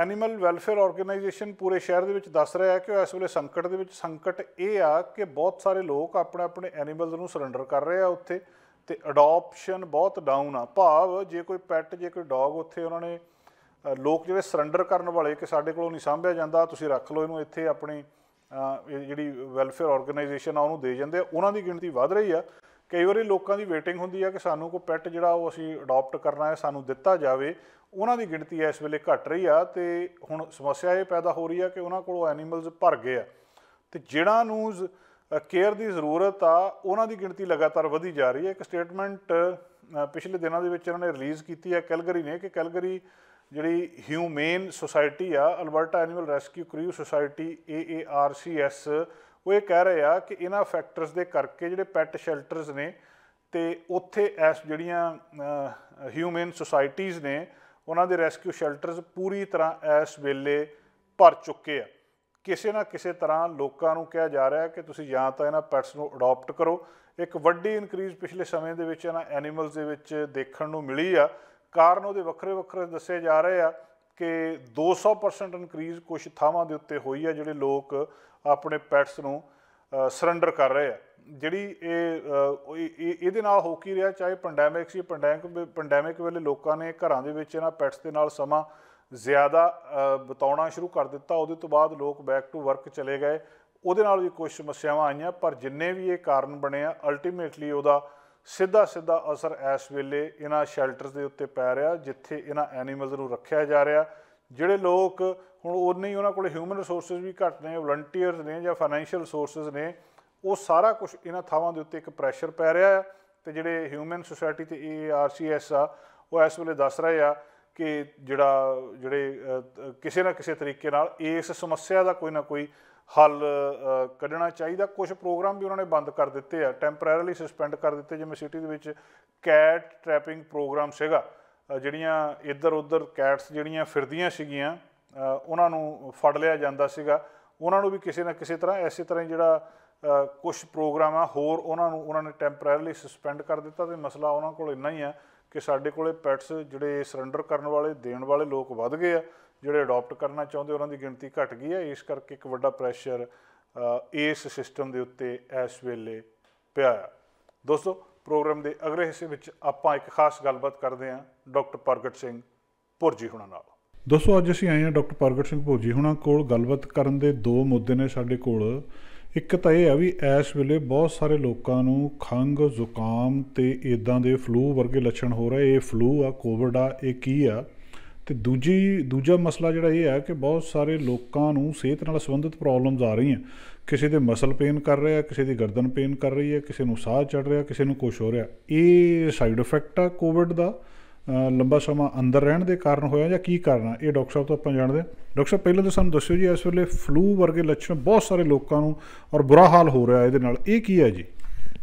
ਐਨੀਮਲ ਵੈਲਫੇਅਰ ਆਰਗੇਨਾਈਜੇਸ਼ਨ ਪੂਰੇ ਸ਼ਹਿਰ ਦੇ ਵਿੱਚ ਦੱਸ ਰਿਹਾ ਹੈ ਕਿ ਉਹ ਇਸ ਵੇਲੇ ਸੰਕਟ ਦੇ ਵਿੱਚ ਸੰਕਟ ਇਹ ਆ ਕਿ ਬਹੁਤ ਸਾਰੇ ਲੋਕ ਆਪਣੇ ਆਪਣੇ ਐਨੀਮਲਸ ਨੂੰ ਸਰੈਂਡਰ ਕਰ ਰਹੇ ਆ ਉੱਥੇ ਤੇ ਅਡਾਪਸ਼ਨ ਬਹੁਤ ਡਾਊਨ ਆ ਭਾਵ ਜੇ ਕੋਈ ਪੈਟ ਜੇ ਕੋਈ ਡੌਗ ਉੱਥੇ ਉਹਨਾਂ ਨੇ ਲੋਕ ਜਿਹੜੇ ਸਰੈਂਡਰ ਕਰਨ ਵਾਲੇ ਕਿ ਸਾਡੇ ਕੋਲੋਂ ਨਹੀਂ ਸੰਭਿਆ ਜਾਂਦਾ ਤੁਸੀਂ ਰੱਖ ਲਓ ਇਹਨੂੰ ਇੱਥੇ ਆਪਣੀ ਜਿਹੜੀ ਵੈਲਫੇਅਰ ਆਰਗੇਨਾਈਜੇਸ਼ਨ ਆ ਉਹਨੂੰ ਦੇ ਜਾਂਦੇ ਉਹਨਾਂ ਦੀ ਗਿਣਤੀ ਵੱਧ ਰਹੀ ਆ ਕਈ ਵਾਰੀ ਲੋਕਾਂ ਦੀ ਵੇਟਿੰਗ ਹੁੰਦੀ ਆ ਕਿ ਸਾਨੂੰ ਕੋ ਪੈਟ ਜਿਹੜਾ ਉਹ ਅਸੀਂ ਅਡਾਪਟ ਕਰਨਾ ਹੈ ਸਾਨੂੰ ਦਿੱਤਾ ਜਾਵੇ ਉਹਨਾਂ ਦੀ ਗਿਣਤੀ ਇਸ ਵੇਲੇ ਘਟ ਰਹੀ ਆ ਤੇ ਹੁਣ ਸਮੱਸਿਆ ਇਹ ਪੈਦਾ ਹੋ ਰਹੀ ਆ ਕਿ ਉਹਨਾਂ ਕੋਲ ਐਨੀਮਲਸ ਭਰ ਗਏ ਆ ਤੇ ਜਿਹੜਾ ਨੂੰ ਕੇਅਰ ਦੀ ਜ਼ਰੂਰਤ ਆ ਉਹਨਾਂ ਦੀ ਗਿਣਤੀ ਲਗਾਤਾਰ ਵਧੀ ਜਾ ਰਹੀ ਹੈ ਇੱਕ ਸਟੇਟਮੈਂਟ ਪਿਛਲੇ ਦਿਨਾਂ ਦੇ ਵਿੱਚ ਇਹਨਾਂ ਨੇ ਰਿਲੀਜ਼ ਕੀਤੀ ਹੈ ਕੈਲਗਰੀ ਨੇ ਕਿ ਕੈਲਗਰੀ ਜਿਹੜੀ ਹਿਊਮਨ ਸੁਸਾਇਟੀ ਆ Alberta animal rescue R society S ਉਹ ਇਹ ਕਹਿ ਰਹੇ ਆ ਕਿ ਇਹਨਾਂ ਫੈਕਟਰਸ ਦੇ ਕਰਕੇ ਜਿਹੜੇ ਪੈਟ ਸ਼ੈਲਟਰਸ ਨੇ ਤੇ ਉੱਥੇ ਐਸ ਜਿਹੜੀਆਂ ਹਿਊਮਨ ਸੁਸਾਇਟੀਆਂ ਨੇ ਉਹਨਾਂ ਦੇ ਰੈਸਕਿਊ ਸ਼ੈਲਟਰਸ ਪੂਰੀ ਤਰ੍ਹਾਂ ਐਸ ਵੇਲੇ ਭਰ ਚੁੱਕੇ ਆ ਕਿਸੇ ਨਾ ਕਿਸੇ ਤਰ੍ਹਾਂ ਲੋਕਾਂ ਨੂੰ ਕਿਹਾ ਜਾ ਰਿਹਾ ਹੈ ਕਿ ਤੁਸੀਂ ਜਾਂ ਤਾਂ ਇਹਨਾਂ ਪੈਟਸ ਨੂੰ ਅਡਾਪਟ ਕਰੋ ਇੱਕ ਵੱਡੀ ਇਨਕਰੀਜ਼ ਪਿਛਲੇ ਸਮੇਂ ਦੇ ਵਿੱਚ ਇਹਨਾਂ ਐਨੀਮਲਸ ਦੇ ਵਿੱਚ ਦੇਖਣ ਨੂੰ ਮਿਲੀ ਆ ਕਾਰਨ ਉਹਦੇ ਵੱਖਰੇ ਵੱਖਰੇ ਦੱਸੇ ਜਾ ਰਹੇ ਆ ਕਿ 200% ਇਨਕਰੀਜ਼ ਕੁਝ ਥਾਵਾਂ ਦੇ ਉੱਤੇ ਹੋਈ ਆ ਜਿਹੜੇ ਲੋਕ ਆਪਣੇ ਪੈਟਸ ਨੂੰ ਸਰੈਂਡਰ ਕਰ ਰਹੇ ਆ ਜਿਹੜੀ ਇਹ ਇਹਦੇ ਨਾਲ ਹੋ ਕੀ ਰਿਹਾ ਚਾਹੇ ਪੈਂਡੈਮਿਕ ਸੀ ਪੈਂਡੈਮਿਕ ਪੈਂਡੈਮਿਕ ਵੇਲੇ ਲੋਕਾਂ ਨੇ ਘਰਾਂ ਦੇ ਵਿੱਚ ਇਹਨਾਂ ਪੈਟਸ ਦੇ ਨਾਲ ਸਮਾਂ ਜ਼ਿਆਦਾ ਬਤਾਉਣਾ ਸ਼ੁਰੂ ਕਰ ਦਿੱਤਾ ਉਹਦੇ ਤੋਂ ਬਾਅਦ ਲੋਕ ਬੈਕ ਟੂ ਵਰਕ ਚਲੇ ਗਏ ਉਹਦੇ ਨਾਲ ਵੀ ਕੁਝ ਸਮੱਸਿਆਵਾਂ ਆਈਆਂ ਪਰ ਜਿੰਨੇ ਵੀ ਇਹ ਕਾਰਨ ਬਣੇ ਆ ਅਲਟੀਮੇਟਲੀ ਉਹਦਾ ਸਿੱਧਾ ਸਿੱਧਾ ਅਸਰ ਇਸ ਵੇਲੇ ਇਹਨਾਂ ਸ਼ੈਲਟਰਸ ਦੇ ਉੱਤੇ ਪੈ ਰਿਹਾ ਜਿੱਥੇ ਇਹਨਾਂ ਐਨੀਮਲਸ ਨੂੰ ਰੱਖਿਆ ਜਾ ਰਿਹਾ ਜਿਹੜੇ ਲੋਕ ਹੁਣ ਉਨੇ ਹੀ ਉਹਨਾਂ ਕੋਲ ਹਿਊਮਨ ਰਿਸੋਰਸਸ ਵੀ ਘੱਟ ਨੇ ਵਲੰਟੀਅਰਸ ਨੇ ਜਾਂ ਫਾਈਨੈਂਸ਼ੀਅਲ ਰਿਸੋਰਸਸ ਨੇ ਉਹ ਸਾਰਾ ਕੁਝ ਇਹਨਾਂ ਥਾਵਾਂ ਦੇ ਉੱਤੇ ਇੱਕ ਪ੍ਰੈਸ਼ਰ ਪੈ ਰਿਹਾ ਹੈ ਤੇ ਜਿਹੜੇ ਹਿਊਮਨ ਸੁਸਾਇਟੀ ਤੇ ਏਆਰਸੀਐਸ ਆ ਉਹ ਇਸ ਵੇਲੇ ਦੱਸ ਰਹੇ ਆ ਕਿ ਜਿਹੜਾ ਜਿਹੜੇ ਕਿਸੇ ਨਾ ਕਿਸੇ ਤਰੀਕੇ ਨਾਲ ਇਸ ਸਮੱਸਿਆ ਦਾ ਕੋਈ ਨਾ ਕੋਈ ਹੱਲ ਕੱਢਣਾ ਚਾਹੀਦਾ ਕੁਝ ਪ੍ਰੋਗਰਾਮ ਵੀ ਉਹਨਾਂ ਨੇ ਬੰਦ ਕਰ ਦਿੱਤੇ ਆ ਟੈਂਪਰੇਰੀਲੀ ਸਸਪੈਂਡ ਕਰ ਦਿੱਤੇ ਜਿਵੇਂ ਸਿਟੀ ਦੇ ਵਿੱਚ ਕੈਟ ਟ੍ਰੈਪਿੰਗ ਪ੍ਰੋਗਰਾਮ ਸੀਗਾ ਜਿਹੜੀਆਂ ਇੱਧਰ ਉੱਧਰ ਕੈਟਸ ਜਿਹੜੀਆਂ ਫਿਰਦੀਆਂ ਸੀਗੀਆਂ ਉਹਨਾਂ ਨੂੰ ਫੜ ਲਿਆ ਜਾਂਦਾ ਸੀਗਾ ਉਹਨਾਂ ਨੂੰ ਵੀ ਕਿਸੇ ਨਾ ਕਿਸੇ ਤਰ੍ਹਾਂ ਐਸੇ ਤਰ੍ਹਾਂ ਜਿਹੜਾ ਕੁਝ ਪ੍ਰੋਗਰਾਮ ਆ ਹੋਰ ਉਹਨਾਂ ਨੂੰ ਉਹਨਾਂ ਨੇ ਟੈਂਪਰੇਰੀਲੀ ਸਸਪੈਂਡ ਕਰ ਦਿੱਤਾ ਤੇ ਮਸਲਾ ਉਹਨਾਂ ਕੋਲ ਇੰਨਾ ਹੀ ਆ ਕਿ ਸਾਡੇ ਕੋਲੇ ਪੈਟਸ ਜਿਹੜੇ ਸਰੈਂਡਰ ਕਰਨ ਵਾਲੇ ਦੇਣ ਵਾਲੇ ਲੋਕ ਵੱਧ ਗਏ ਆ ਜਿਹੜੇ ਅਡਾਪਟ ਕਰਨਾ ਚਾਹੁੰਦੇ ਉਹਨਾਂ ਦੀ ਗਿਣਤੀ ਘਟ ਗਈ ਆ ਇਸ ਕਰਕੇ ਇੱਕ ਵੱਡਾ ਪ੍ਰੈਸ਼ਰ ਇਸ ਸਿਸਟਮ ਦੇ ਉੱਤੇ ਇਸ ਵੇਲੇ ਪਿਆ ਆ ਦੋਸਤੋ ਪ੍ਰੋਗਰਾਮ ਦੇ ਅਗਲੇ ਹਿੱਸੇ ਵਿੱਚ ਆਪਾਂ ਇੱਕ ਖਾਸ ਗੱਲਬਾਤ ਕਰਦੇ ਹਾਂ ਡਾਕਟਰ ਪ੍ਰਗਟ ਸਿੰਘ ਪੁਰਜੀ ਹੁਣਾਂ ਨਾਲ ਦੋਸਤੋ ਅੱਜ ਅਸੀਂ ਆਏ ਹਾਂ ਡਾਕਟਰ ਪ੍ਰਗਟ ਸਿੰਘ ਭੋਜੀ ਹੁਣਾਂ ਕੋਲ ਗੱਲਬਾਤ ਕਰਨ ਦੇ ਦੋ ਮੁੱਦੇ ਨੇ ਸਾਡੇ ਕੋਲ ਇੱਕ ਤਾਂ ਇਹ ਆ ਵੀ ਐਸ ਵੇਲੇ ਬਹੁਤ ਸਾਰੇ ਲੋਕਾਂ ਨੂੰ ਖੰਗ ਜ਼ੁਕਾਮ ਤੇ ਇਦਾਂ ਦੇ ਫਲੂ ਵਰਗੇ ਲੱਛਣ ਹੋ ਰਹੇ ਇਹ ਫਲੂ ਆ ਕੋਵਿਡ ਆ ਇਹ ਕੀ ਆ ਤੇ ਦੂਜੀ ਦੂਜਾ ਮਸਲਾ ਜਿਹੜਾ ਇਹ ਆ ਕਿ ਬਹੁਤ ਸਾਰੇ ਲੋਕਾਂ ਨੂੰ ਸਿਹਤ ਨਾਲ ਸੰਬੰਧਿਤ ਪ੍ਰੋਬਲਮਸ ਆ ਰਹੀਆਂ ਕਿਸੇ ਦੇ ਮਸਲ ਪੇਨ ਕਰ ਰਿਹਾ ਕਿਸੇ ਦੀ ਗਰਦਨ ਪੇਨ ਕਰ ਰਹੀ ਹੈ ਕਿਸੇ ਨੂੰ ਸਾਹ ਚੜ ਰਿਹਾ ਕਿਸੇ ਨੂੰ ਕੁਝ ਹੋ ਰਿਹਾ ਇਹ ਸਾਈਡ ਇਫੈਕਟ ਆ ਕੋਵਿਡ ਦਾ ਲੰਬਾ ਸਮਾਂ ਅੰਦਰ ਰਹਿਣ ਦੇ ਕਾਰਨ ਹੋਇਆ ਜਾਂ ਕੀ ਕਾਰਨ ਇਹ ਡਾਕਟਰ ਸਾਹਿਬ ਤੋਂ ਆਪਾਂ ਜਾਣਦੇ ਡਾਕਟਰ ਸਾਹਿਬ ਪਹਿਲਾਂ ਤਾਂ ਸਾਨੂੰ ਦੱਸਿਓ ਜੀ ਇਸ ਵੇਲੇ ਫਲੂ ਵਰਗੇ ਲੱਛਣ ਬਹੁਤ ਸਾਰੇ ਲੋਕਾਂ ਨੂੰ ਔਰ ਬੁਰਾ ਹਾਲ ਹੋ ਰਿਹਾ ਇਹਦੇ ਨਾਲ ਇਹ ਕੀ ਹੈ ਜੀ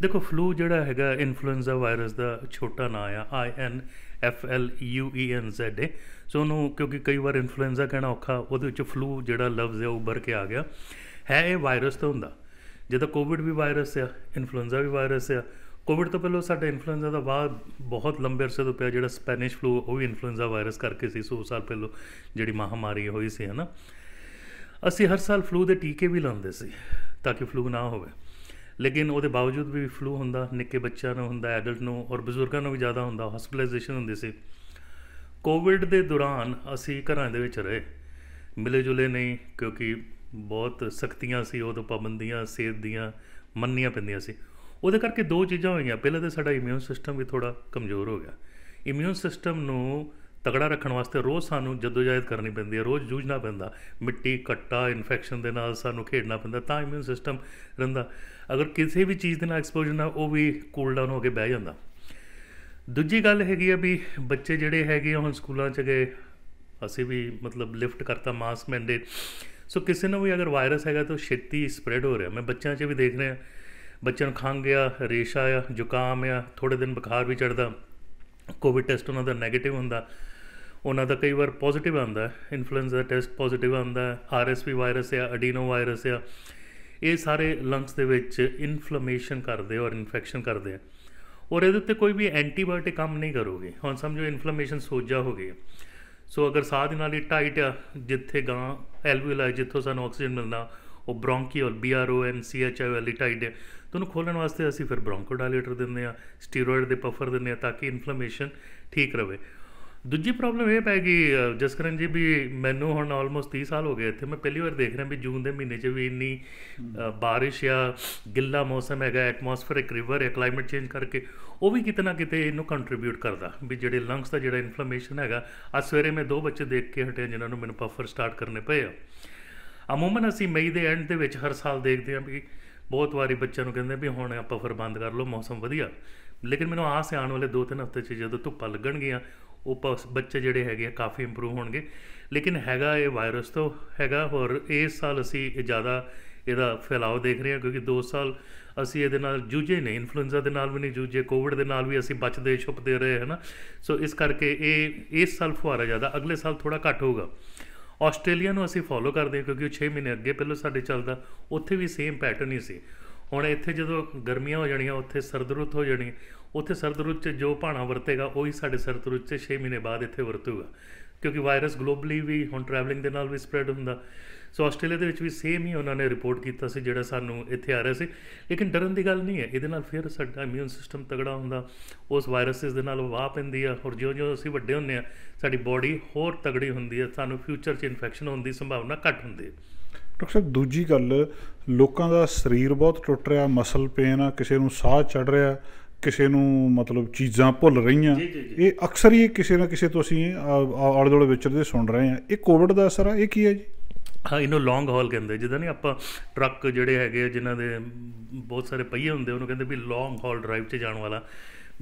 ਦੇਖੋ ਫਲੂ ਜਿਹੜਾ ਹੈਗਾ ਇਨਫਲੂਐਂਜ਼ਾ ਵਾਇਰਸ ਦਾ ਛੋਟਾ ਨਾਮ ਆ I N F L U E N Z ਸੋ ਨੂੰ ਕਿਉਂਕਿ ਕਈ ਵਾਰ ਇਨਫਲੂਐਂਜ਼ਾ ਕਹਿਣਾ ਔਖਾ ਉਹਦੇ ਵਿੱਚ ਫਲੂ ਜਿਹੜਾ ਲਫ਼ਜ਼ ਹੈ ਉੱਭਰ ਕੇ ਆ ਗਿਆ ਹੈ ਇਹ ਵਾਇਰਸ ਤੋਂ ਹੁੰਦਾ ਜਦੋਂ ਕੋਵਿਡ ਵੀ ਵਾਇਰਸ ਆ ਇਨਫਲੂਐਂਜ਼ਾ ਵੀ ਵਾਇਰਸ ਆ ਕੋਵਿਡ ਤੋਂ ਪਹਿਲਾਂ ਸਾਡਾ ਇਨਫਲੂਐਂਜ਼ਾ ਦਾ ਬਾਅਦ ਬਹੁਤ ਲੰਬੇ ਅਰਸੇ ਤੋਂ ਪਿਆ ਜਿਹੜਾ ਸਪੈਨਿਸ਼ ਫਲੂ ਉਹ ਵੀ ਇਨਫਲੂਐਂਜ਼ਾ ਵਾਇਰਸ ਕਰਕੇ ਸੀ 100 ਸਾਲ ਪਹਿਲਾਂ ਜਿਹੜੀ ਮਹਾਮਾਰੀ ਹੋਈ ਸੀ ਹਨਾ ਅਸੀਂ ਹਰ ਸਾਲ ਫਲੂ ਦੇ ਟੀਕੇ ਵੀ ਲਾਉਂਦੇ ਸੀ ਤਾਂ ਕਿ ਫਲੂ ਨਾ ਹੋਵੇ ਲੇਕਿਨ ਉਹਦੇ ਬਾਵਜੂਦ ਵੀ ਫਲੂ ਹੁੰਦਾ ਨਿੱਕੇ ਬੱਚਿਆਂ ਨੂੰ ਹੁੰਦਾ ਐਡਲਟ ਨੂੰ ਔਰ ਬਜ਼ੁਰਗਾਂ ਨੂੰ ਵੀ ਜ਼ਿਆਦਾ ਹੁੰਦਾ ਹਸਪੀਟਲਾਈਜੇਸ਼ਨ ਹੁੰਦੀ ਸੀ ਕੋਵਿਡ ਦੇ ਦੌਰਾਨ ਅਸੀਂ ਘਰਾਂ ਦੇ ਵਿੱਚ ਰਹੇ ਮਿਲੇ ਜੁਲੇ ਨਹੀਂ ਕਿਉਂਕਿ ਬਹੁਤ ਸਖਤੀਆਂ ਸੀ ਤੋਂ ਪਾਬੰਦੀਆਂ ਸੇਧ ਦੀਆਂ ਮੰਨੀਆਂ ਪੈਂਦੀਆਂ ਸੀ ਉਹਦੇ ਕਰਕੇ ਦੋ ਚੀਜ਼ਾਂ ਹੋਈਆਂ ਪਹਿਲਾਂ ਤਾਂ ਸਾਡਾ ਇਮਿਊਨ ਸਿਸਟਮ ਵੀ ਥੋੜਾ ਕਮਜ਼ੋਰ ਹੋ ਗਿਆ ਇਮਿਊਨ ਸਿਸਟਮ ਨੂੰ ਤਗੜਾ ਰੱਖਣ ਵਾਸਤੇ ਰੋਜ਼ ਸਾਨੂੰ ਜਦੋਜਾਇਦ ਕਰਨੀ ਪੈਂਦੀ ਹੈ ਰੋਜ਼ ਜੂਝਣਾ ਪੈਂਦਾ ਮਿੱਟੀ ਕੱਟਾ ਇਨਫੈਕਸ਼ਨ ਦੇ ਨਾਲ ਸਾਨੂੰ ਖੇਡਣਾ ਪੈਂਦਾ ਤਾਂ ਇਮਿਊਨ ਸਿਸਟਮ ਰਹਿੰਦਾ ਅਗਰ ਕਿਸੇ ਵੀ ਚੀਜ਼ ਦੇ ਨਾਲ ਐਕਸਪੋਜ਼ਰ ਨਾ ਉਹ ਵੀ ਕੂਲ ਡਾਊਨ ਹੋ ਕੇ ਬਹਿ ਜਾਂਦਾ ਦੂਜੀ ਗੱਲ ਹੈਗੀ ਆ ਵੀ ਬੱਚੇ ਜਿਹੜੇ ਹੈਗੇ ਹੁਣ ਸਕੂਲਾਂ 'ਚ ਗਏ ਅਸੀਂ ਵੀ ਮਤਲਬ ਲਿਫਟ ਕਰਤਾ ਮਾਸਕ ਮੈਂਡੇਟ ਸੋ ਕਿਸੇ ਨੂੰ ਵੀ ਅਗਰ ਵਾਇਰਸ ਹੈਗਾ ਤਾਂ ਛੇਤੀ ਸਪਰੈਡ ਹੋ ਰਿਹਾ ਮੈਂ ਬੱਚਿਆਂ 'ਚ ਵੀ ਦੇਖ ਰਿਹਾ ਬੱਚੇ ਨੂੰ ਖੰਗ ਆ ਰੇਸ਼ਾ ਆ ਜ਼ੁਕਾਮ ਆ ਥੋੜੇ ਦਿਨ ਬੁਖਾਰ ਵੀ ਚੜਦਾ ਕੋਵਿਡ ਟੈਸਟ ਉਹਨਾਂ ਦਾ 네ਗੇਟਿਵ ਹੁੰਦਾ ਉਹਨਾਂ ਦਾ ਕਈ ਵਾਰ ਪੋਜ਼ਿਟਿਵ ਆਉਂਦਾ ਇਨਫਲੂਐਂਜ਼ਾ ਟੈਸਟ ਪੋਜ਼ਿਟਿਵ ਆਉਂਦਾ ਆਰਐਸਵੀ ਵਾਇਰਸ ਆ ਅਡੀਨੋ ਵਾਇਰਸ ਆ ਇਹ ਸਾਰੇ ਲੰਗਸ ਦੇ ਵਿੱਚ ਇਨਫਲੇਮੇਸ਼ਨ ਕਰਦੇ ਔਰ ਇਨਫੈਕਸ਼ਨ ਕਰਦੇ ਆ ਔਰ ਇਹਦੇ ਉੱਤੇ ਕੋਈ ਵੀ ਐਂਟੀਬਾਇਓਟਿਕ ਕੰਮ ਨਹੀਂ ਕਰੋਗੇ ਹੁਣ ਸਮਝੋ ਇਨਫਲੇਮੇਸ਼ਨ ਸੋਜਾ ਹੋ ਗਈ ਸੋ ਅਗਰ ਸਾਹ ਦੇ ਦੀ ਹੀ ਟਾਈਟ ਆ ਜਿੱਥੇ ਗਾਂ ਐਲਵੀਓਲਾਈ ਜਿੱਥੋਂ ਸਾਨੂੰ ਆਕਸੀਜਨ ਮਿਲਦਾ ਉਹ ਬ੍ਰੌਂਕੀਅਲ BRO ਐਂਡ CHIO ਐਲੀਟਾਈਡ ਤੋਂ ਉਹਨੂੰ ਖੋਲਣ ਵਾਸਤੇ ਅਸੀਂ ਫਿਰ ਬ੍ਰੌਂਕੋਡਾਇਲੇਟਰ ਦਿੰਦੇ ਆ ਸਟੀਰੋਇਡ ਦੇ ਪਫਰ ਦਿੰਦੇ ਆ ਤਾਂ ਕਿ ਇਨਫਲੇਮੇਸ਼ਨ ਠੀਕ ਰਵੇ ਦੂਜੀ ਪ੍ਰੋਬਲਮ ਇਹ ਪੈ ਗਈ ਜਸਕਰਨ ਜੀ ਵੀ ਮੈਨੂੰ ਹੁਣ ਆਲਮੋਸਟ 30 ਸਾਲ ਹੋ ਗਏ ਇੱਥੇ ਮੈਂ ਪਹਿਲੀ ਵਾਰ ਦੇਖ ਰਿਹਾ ਵੀ ਜੂਨ ਦੇ ਮਹੀਨੇ 'ਚ ਵੀ ਇੰਨੀ ਬਾਰਿਸ਼ ਜਾਂ ਗਿੱਲਾ ਮੌਸਮ ਹੈਗਾ ਐਟਮੋਸਫੇਰਿਕ ਰਿਵਰ ਹੈ ਕਲਾਈਮੇਟ ਚੇਂਜ ਕਰਕੇ ਉਹ ਵੀ ਕਿਤਨਾ ਕਿਤੇ ਇਹਨੂੰ ਕੰਟਰੀਬਿਊਟ ਕਰਦਾ ਵੀ ਜਿਹੜੇ ਲੰਗਸ ਦਾ ਜਿਹੜਾ ਇਨਫਲੇਮੇਸ਼ਨ ਹੈਗਾ ਅਸਵੇਰੇ ਮੈਂ ਦੋ ਬੱਚੇ ਦੇਖ ਕੇ ਹਟਿਆ ਜਿਨ੍ਹਾਂ ਨੂੰ ਮੈਨੂੰ ਪਫਰ ਸਟਾਰਟ ਕਰਨੇ ਪਏ ਆ ਅਮੂਮਨ ਅਸੀਂ ਮਈ ਦੇ ਐਂਡ ਦੇ ਵਿੱਚ ਹਰ ਸਾਲ ਦੇਖਦੇ ਹਾਂ ਵੀ ਬਹੁਤ ਵਾਰੀ ਬੱਚਿਆਂ ਨੂੰ ਕਹਿੰਦੇ ਵੀ ਹੁਣ ਆਪਾਂ ਫਿਰ ਬੰਦ ਕਰ ਲਓ ਮੌਸਮ ਵਧੀਆ ਲੇਕਿਨ ਮੈਨੂੰ ਆਸ ਹੈ ਆਉਣ ਵਾਲੇ 2-3 ਹਫ਼ਤੇ 'ਚ ਜਦੋਂ ਧੁੱਪਾਂ ਲੱਗਣਗੀਆਂ ਉਹ ਬੱਚੇ ਜਿਹੜੇ ਹੈਗੇ ਕਾਫੀ ਇੰਪਰੂਵ ਹੋਣਗੇ ਲੇਕਿਨ ਹੈਗਾ ਇਹ ਵਾਇਰਸ ਤੋਂ ਹੈਗਾ ਹੋਰ ਇਸ ਸਾਲ ਅਸੀਂ ਜ਼ਿਆਦਾ ਇਹਦਾ ਫੈਲਾਅ ਦੇਖ ਰਹੇ ਹਾਂ ਕਿਉਂਕਿ 2 ਸਾਲ ਅਸੀਂ ਇਹਦੇ ਨਾਲ ਜੂਝੇ ਨਹੀਂ ਇਨਫਲੂਐਂਜ਼ਾ ਦੇ ਨਾਲ ਵੀ ਨਹੀਂ ਜੂਝੇ ਕੋਵਿਡ ਦੇ ਨਾਲ ਵੀ ਅਸੀਂ ਬਚਦੇ ਛੁਪਦੇ ਰਹੇ ਹਨਾ ਸੋ ਇਸ ਕਰਕੇ ਇਹ ਇਸ ਸਾਲ ਫੁਆਰਾ ਜ਼ਿਆਦਾ ਅਗਲੇ ਸਾਲ ਥੋੜਾ ਘੱਟ ਹੋਊਗਾ ਆਸਟ੍ਰੇਲੀਆ ਨੂੰ ਅਸੀਂ ਫੋਲੋ ਕਰਦੇ ਹਾਂ ਕਿਉਂਕਿ ਉਹ 6 ਮਹੀਨੇ ਅੱਗੇ ਪਹਿਲਾਂ ਸਾਡੇ ਚੱਲਦਾ ਉੱਥੇ ਵੀ ਸੇਮ ਪੈਟਰਨ ਹੀ ਸੀ ਹੁਣ ਇੱਥੇ ਜਦੋਂ ਗਰਮੀਆਂ ਹੋ ਜਾਣੀਆਂ ਉੱਥੇ ਸਰਦ ਰੁੱਤ ਹੋ ਜਾਣੀ ਉੱਥੇ ਸਰਦ ਰੁੱਤ 'ਚ ਜੋ ਭਾਣਾ ਵਰਤੇਗਾ ਉਹੀ ਸਾਡੇ ਸਰਦ ਰੁੱਤ 'ਚ 6 ਮਹੀਨੇ ਬਾਅਦ ਇੱਥੇ ਵਰਤੂਗਾ ਕਿਉਂਕਿ ਵਾਇਰਸ ਗਲੋਬਲੀ ਵੀ ਹੁਣ ਟਰੈਵਲਿੰਗ ਦੇ ਨਾਲ ਵੀ ਸਪਰੈਡ ਹੁੰਦਾ ਸੋ ਆਸਟ੍ਰੇਲੀਆ ਦੇ ਵਿੱਚ ਵੀ ਸੇਮ ਹੀ ਉਹਨਾਂ ਨੇ ਰਿਪੋਰਟ ਕੀਤਾ ਸੀ ਜਿਹੜਾ ਸਾਨੂੰ ਇੱਥੇ ਆ ਰਿਹਾ ਸੀ ਲੇਕਿਨ ਡਰਨ ਦੀ ਗੱਲ ਨਹੀਂ ਹੈ ਇਹਦੇ ਨਾਲ ਫਿਰ ਸਾਡਾ ਇਮਿਊਨ ਸਿਸਟਮ ਤਗੜਾ ਹੁੰਦਾ ਉਸ ਵਾਇਰਸਸ ਦੇ ਨਾਲ ਵਾਹ ਪੈਂਦੀ ਆ ਔਰ ਜਿਉਂ-ਜਿਉਂ ਅਸੀਂ ਵੱਡੇ ਹੁੰਨੇ ਆ ਸਾਡੀ ਬਾਡੀ ਹੋਰ ਤਗੜੀ ਹੁੰਦੀ ਆ ਸਾਨੂੰ ਫਿਊਚਰ 'ਚ ਇਨਫੈਕਸ਼ਨ ਹੋਣ ਦੀ ਸੰਭਾਵਨਾ ਘੱਟ ਹੁੰਦੀ ਹੈ ਡਾਕਟਰ ਸਾਹਿਬ ਦੂਜੀ ਗੱਲ ਲੋਕਾਂ ਦਾ ਸਰੀਰ ਬਹੁਤ ਟੁੱਟ ਰਿਹਾ ਮਸਲ ਪੇਨ ਆ ਕਿਸੇ ਨੂੰ ਸਾਹ ਚੜ ਰਿਹਾ ਕਿਸੇ ਨੂੰ ਮਤਲਬ ਚੀਜ਼ਾਂ ਭੁੱਲ ਰਹੀਆਂ ਇਹ ਅਕਸਰ ਹੀ ਕਿਸੇ ਨਾ ਕਿਸੇ ਤੋਂ ਅਸੀਂ ਆਲੇ ਦੋਲੇ ਵਿਚਰਦੇ ਸੁਣ ਰਹੇ ਹਾਂ ਇਹ ਕੋਵਿਡ ਦਾ ਅਸਰ ਆ ਇਹ ਕੀ ਹੈ ਜੀ ਹਾਂ ਇਹਨੂੰ ਲੌਂਗ ਹਾਲ ਕਹਿੰਦੇ ਜਿੱਦਾਂ ਨਹੀਂ ਆਪਾਂ ਟਰੱਕ ਜਿਹੜੇ ਹੈਗੇ ਆ ਜਿਨ੍ਹਾਂ ਦੇ ਬਹੁਤ ਸਾਰੇ ਪਹੀਏ ਹੁੰਦੇ ਉਹਨੂੰ ਕਹਿੰਦੇ ਵੀ ਲੌਂਗ ਹਾਲ ਡਰਾਈਵ ਤੇ ਜਾਣ ਵਾਲਾ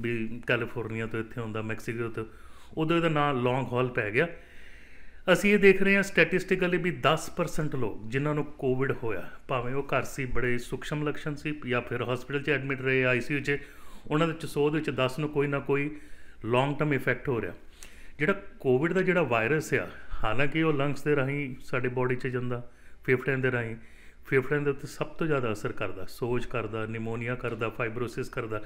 ਵੀ ਕੈਲੀਫੋਰਨੀਆ ਤੋਂ ਇੱਥੇ ਹੁੰਦਾ ਮੈਕਸੀਕੋ ਤੋਂ ਉਦੋਂ ਇਹਦਾ ਨਾਮ ਲੌਂਗ ਹਾਲ ਪੈ ਗਿਆ ਅਸੀਂ ਇਹ ਦੇਖ ਰਹੇ ਹਾਂ ਸਟੈਟਿਸਟਿਕਲੀ ਵੀ 10% ਲੋਕ ਜਿਨ੍ਹਾਂ ਨੂੰ ਕੋਵਿਡ ਹੋਇਆ ਭਾਵੇਂ ਉਹ ਘਰ ਸੀ ਬੜੇ ਸੂਖਸ਼ਮ ਲੱਛਣ ਸੀ ਜਾਂ ਫਿਰ ਹਸਪੀਟਲ 'ਚ ਐਡਮਿਟ ਰਹੇ ਆਈਸੀਯੂ 'ਚ ਉਹਨਾਂ ਦੇ ਦੇ ਵਿੱਚ 10 ਨੂੰ ਕੋਈ ਨਾ ਕੋਈ ਲੌਂਗ ਟਰਮ ਇਫੈਕਟ ਹੋ ਰਿਹਾ ਜਿਹੜਾ ਕੋਵਿਡ ਦਾ ਜਿਹੜਾ ਵਾਇਰਸ ਆ ਹਾਲਾਂਕਿ ਉਹ ਲੰਗਸ ਦੇ ਰਾਹੀਂ ਸਾਡੇ ਬਾਡੀ 'ਚ ਜਾਂਦਾ ਫੇਫੜਿਆਂ ਦੇ ਰਾਹੀਂ ਫੇਫੜਿਆਂ ਦੇ ਉੱਤੇ ਸਭ ਤੋਂ ਜ਼ਿਆਦਾ ਅਸਰ ਕਰਦਾ ਸੋਜ ਕਰਦਾ ਨਿਮੋਨੀਆ ਕਰਦਾ ਫਾਈਬਰੋਸਿਸ ਕਰਦਾ